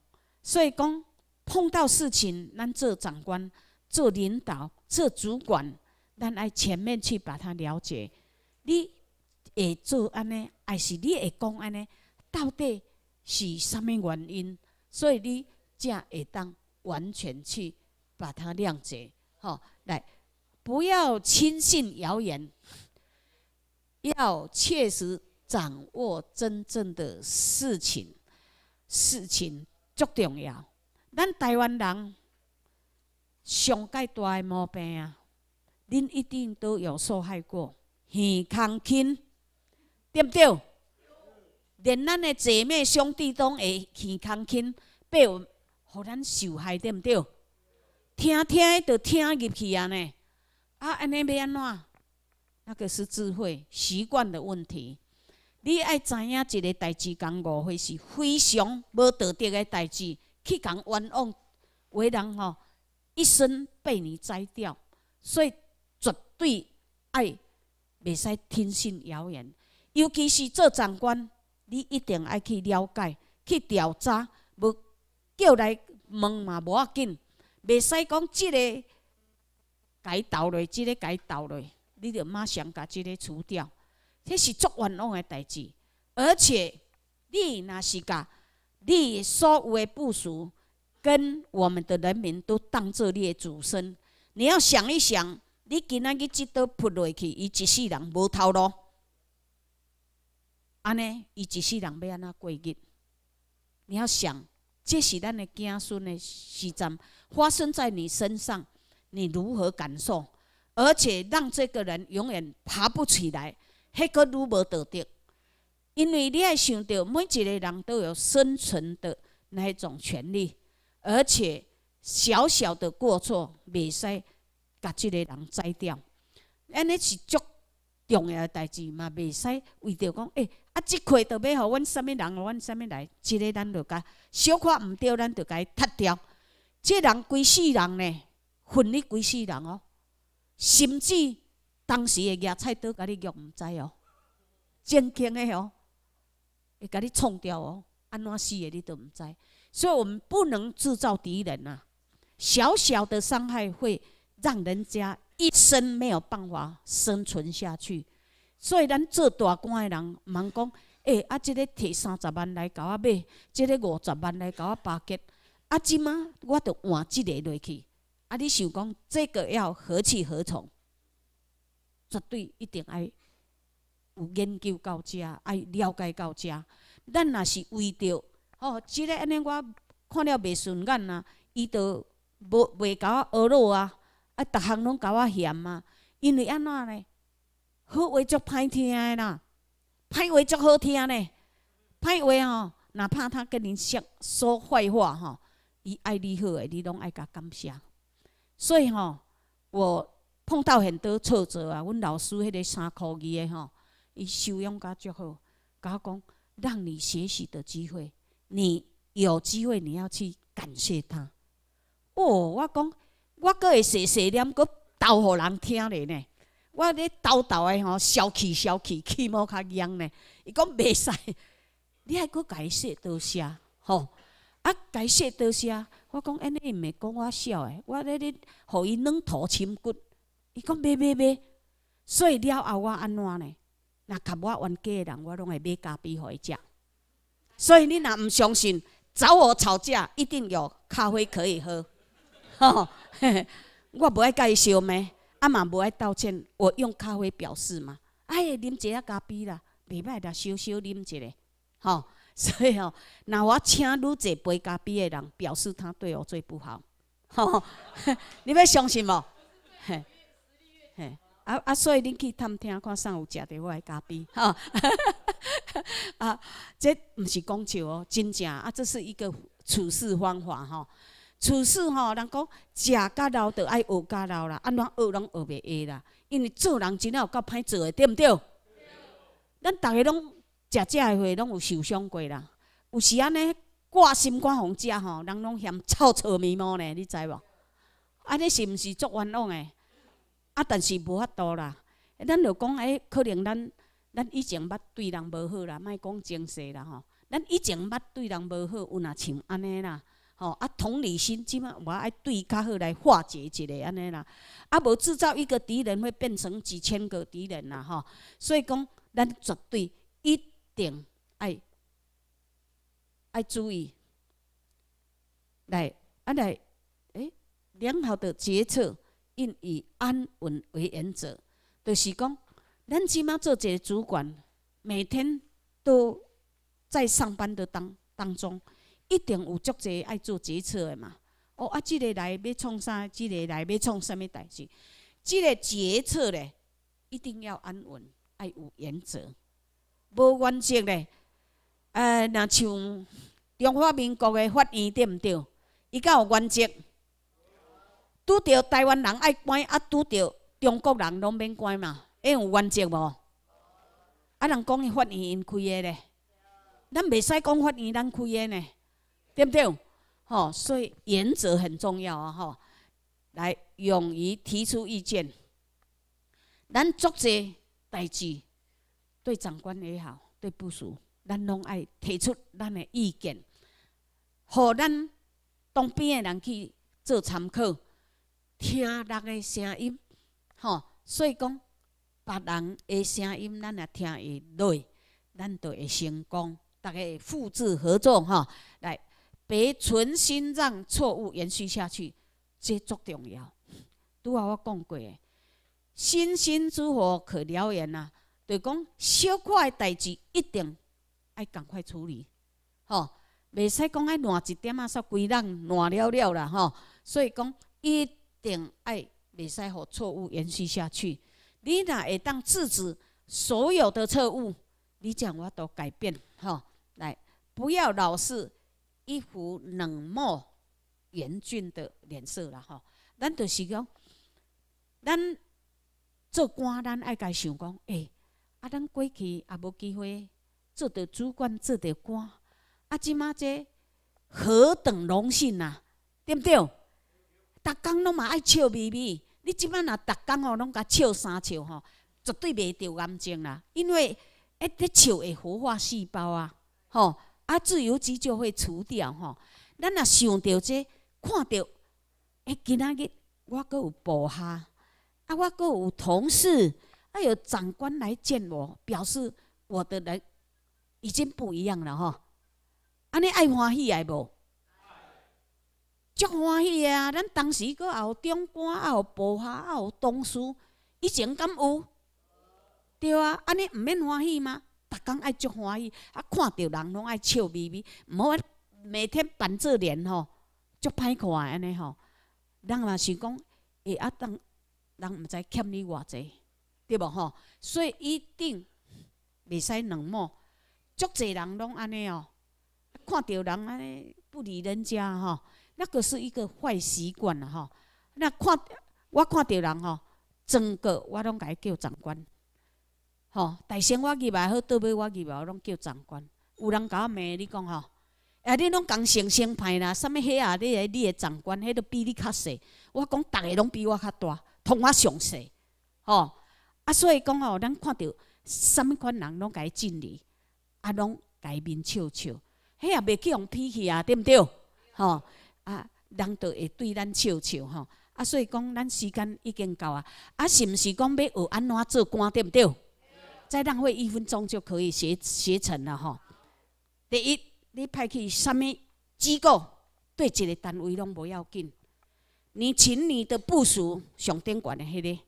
所以讲碰到事情，咱做长官、做领导、做主管，咱爱前面去把它了解。你会做安尼，还是你会讲安尼？到底是啥物原因？所以你才会当完全去把它谅解，吼！来，不要轻信谣言。要切实掌握真正的事情，事情足重要。咱台湾人上界大的毛病啊，恁一定都有受害过。耳康轻，对不对？连咱的姐妹兄弟都会耳康轻，被互咱受害，对不对？听听就听入去啊，呢啊，安尼要安怎？那个是智慧习惯的问题。你爱知影一个代志讲误会是非常无道德的代志，去讲冤枉，为人吼一生被你摘掉。所以绝对爱袂使听信谣言，尤其是做长官，你一定爱去了解、去调查，无叫来问嘛，无要紧。袂使讲即个该倒落，即个该倒落。你得马上把这个除掉，这是做冤枉的代志。而且你若是把你所有的部署跟我们的人民都当做你的主身，你要想一想，你今仔日即倒扑落去，伊一世人无头路，安尼，伊一世人要安怎过日？你要想，这是咱的惊孙的时站发生在你身上，你如何感受？而且让这个人永远爬不起来，迄个愈无道德。因为你爱想到每一个人都有生存的那种权利，而且小小的过错袂使把即个人摘掉，安尼是足重要的代志嘛，袂使为着讲，诶啊，即块都要互阮什么人，阮什么来，即个咱就该小可毋对，咱就伊踢掉，即人规世人呢，分你规世人哦。甚至当时的野菜刀，甲你用毋知哦，真强的哦，会甲你创掉哦，安怎死的你都毋知，所以我们不能制造敌人啊，小小的伤害会让人家一生没有办法生存下去。所以咱做大官的人，茫讲，哎，啊，即个提三十万来甲我买，即个五十万来甲我巴结，啊，即嘛我著换即个落去。啊！你想讲这个要何去何从？绝对一定爱有研究到遮，爱了解到遮。咱若是为着哦，即个安尼我看了袂顺眼啊，伊着无袂我恶咯啊！啊，逐项拢甲我嫌啊！因为安怎呢？好话足歹听的啦，歹话足好听呢。歹话哦，哪怕他跟你说说坏话吼，伊爱你好诶，你拢爱甲感谢。所以吼，我碰到很多挫折啊。阮老师迄个三科二的吼，伊修养加足好，甲我讲，让你学习的机会，你有机会你要去感谢他。哦，我讲，我个会谢谢念，个都互人听咧呢。我咧叨叨的吼，消气消气，气毛较痒呢。伊讲袂使，你还佫解释多些，吼，啊，解释多些。我讲安尼，毋是讲我笑诶！我咧咧，互伊软土深骨。伊讲买买买，以了后我安怎呢？若给我冤家人，我拢会买咖啡互伊食。所以你若毋相信，找我吵架，一定有咖啡可以喝。我无爱介伊烧麦，啊嘛无爱道歉，我用咖啡表示嘛。哎啉一啊咖啡啦，袂歹啦，小小啉一咧，吼。所以哦，那我请汝做陪咖啡的人，表示他对我最不好，吼，你要相信无？嘿，嘿，啊啊，所以恁去探听看上有食着我的咖啡。吼，啊，这毋是讲笑哦，真正啊，这是一个处事方法吼，处事吼，人讲食甲老得爱学甲老啦，安怎学拢学袂会啦，因为做人真正有够歹做诶，对毋对？咱逐个拢。食食诶话，拢有受伤过啦。有时安尼挂心肝红食吼，人拢嫌臭臭眉毛呢，你知无？安尼是毋是足冤枉诶？啊，但是无法度啦。咱就讲诶，可能咱咱以前捌对人无好啦，莫讲精细啦吼。咱以前捌对人无好，有若像安尼啦？吼啊，同理心即码我爱对较好来化解一下安尼啦。啊，无制造一个敌人，会变成几千个敌人啦吼。所以讲，咱绝对。定爱爱注意，来啊来，诶，良好的决策应以安稳为原则。就是讲，咱起码做一个主管，每天都在上班的当当中，一定有足侪爱做决策的嘛。哦啊，这个来要创啥？这个来要创啥物代志？这个决策咧，一定要安稳，爱有原则。无原则嘞，诶，若像中华民国嘅法院对毋对？伊敢有原则。拄着台湾人爱关，啊，拄着中国人拢免关嘛，因有原则无？啊，人讲伊法院因开个咧，咱袂使讲法院咱开个咧，对毋对？吼，所以原则很重要啊，吼。来，勇于提出意见，咱做者代志。对长官也好，对部署，咱拢爱提出咱诶意见，互咱当兵诶人去做参考，听人诶声音，吼。所以讲，别人诶声音，咱也听会来，咱就会成功。大家复制合作，吼，来别存心让错误延续下去，这足重要。拄好我讲过，星星之火可燎原啊。就讲小块的代志，一定爱赶快处理，吼，未使讲爱乱一点啊，煞规人乱了了啦，吼。所以讲一定爱未使互错误延续下去。你若会当制止所有的错误，你讲我都改变，吼，来，不要老是一副冷漠严峻的脸色啦，吼。咱就是讲，咱做官，咱爱该想讲，哎。啊，咱过去也无机会做着主管，做着官。啊，即麦这何等荣幸啊，对毋对？逐工拢嘛爱笑眯眯，你即摆若逐工吼，拢甲笑三笑吼，绝对袂着眼睛啦。因为一直笑会活化细胞啊，吼，啊自由基就会除掉吼。咱若想到这，看到哎，今仔日我阁有部下，啊，我阁有同事。哎有长官来见我，表示我的人已经不一样了哈。安尼爱欢喜个无？足欢喜啊！咱当时阁也有长官，也有部下，也有同事，以前敢有？对啊，安尼毋免欢喜吗？逐天爱足欢喜，啊，看到人拢爱笑眯眯，毋好每天板着脸吼，足歹看安尼吼。人若是讲，也啊，人人毋知欠你偌济。对无吼，所以一定袂使冷漠，足济人拢安尼哦。看到人安尼不理人家吼，那个是一个坏习惯吼，那看我看到人吼，整个我拢改叫长官。吼，大生我入来好，倒尾我入来拢叫长官。有人甲我骂，你讲吼，啊，你拢讲上上派啦，啥物迄啊？你诶，你诶，长官，迄都比你较细。我讲，逐个拢比我较大，同我上细吼。啊，所以讲哦，咱看到什物款人拢伊敬礼，啊，拢伊面笑笑，迄也袂去用脾气啊，对毋对？吼，啊，人着会对咱笑笑吼。啊，所以讲咱时间已经到啊，啊，是毋是讲要学安怎做官，对毋对？再浪费一分钟就可以学学成了吼。第一，你派去啥物机构对一个单位拢无要紧，你请你的部署上顶管的迄个。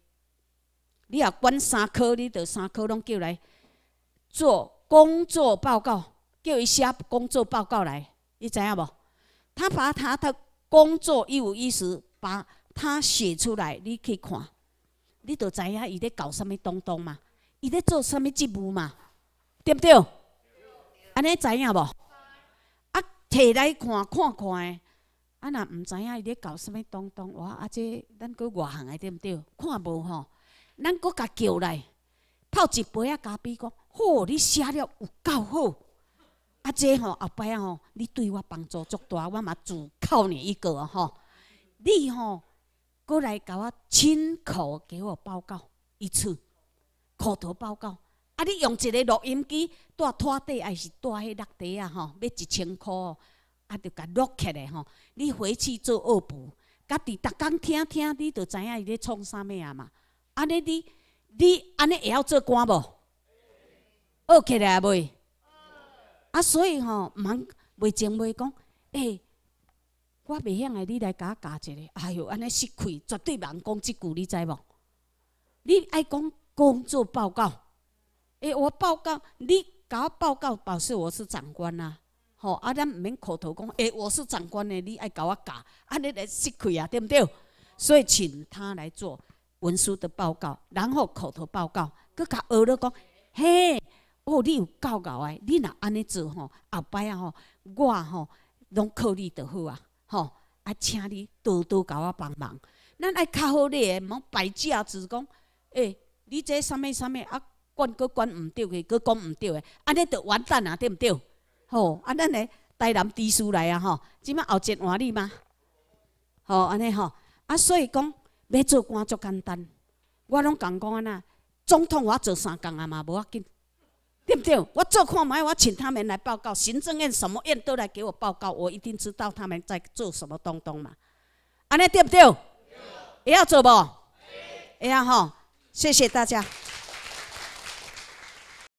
你也管三科，你著三科拢叫来做工作报告，叫伊写工作报告来，你知影无？他把他的工作一五一十把他写出来，你去看，你著知影伊在搞什物东东嘛？伊在做什物职务嘛？对不对？安尼知影无？啊，摕来看看看，啊，若毋知影伊咧搞什物东东，哇，啊这咱个外行的对毋对？看无吼？咱搁甲叫来泡一杯啊！咖啡讲，吼，你写了有够好啊！这吼后摆啊吼，你对我帮助足大，我嘛自靠你一个吼。你吼过来，甲我亲口给我报告一次，口头报告。啊，你用一个录音机带拖地，还是带迄落地啊？吼，要一千块，啊，就甲录起来吼。你回去做恶补，家己逐工听听，你就知影伊咧创啥物啊嘛。安尼你你安尼会晓做官无？OK 啊，袂？啊，所以吼，毋通袂前袂讲，哎，我袂晓的你来我教一个，哎哟，安尼失去，绝对毋通讲即句，你知无？你爱讲工作报告，哎，我报告，你我报告表示我是长官啊。吼，啊咱毋免口头讲，哎，我是长官的，你爱甲我教，安尼来失去啊，对毋对？所以请他来做。文书的报告，然后口头报告，佮佮学了讲，嘿，哦，你有够告诶，你若安尼做吼，后摆啊吼，我吼拢靠你就好啊，吼，啊，请你多多甲我帮忙。咱爱较好毋唔摆架子讲，哎，你这啥物啥物啊管佮管毋对个，佮讲毋对个，安尼就完蛋啊，对毋对？吼，啊，咱诶台南知书来啊，吼，即满后节换你吗？吼，安尼吼，啊，所以讲。要做官足简单，我拢讲讲安呐。总统我做三工啊嘛，无要紧，对不对？我做看卖，我请他们来报告，行政院什么院都来给我报告，我一定知道他们在做什么东东嘛。安尼对不对？也要做不？也要哈。谢谢大家。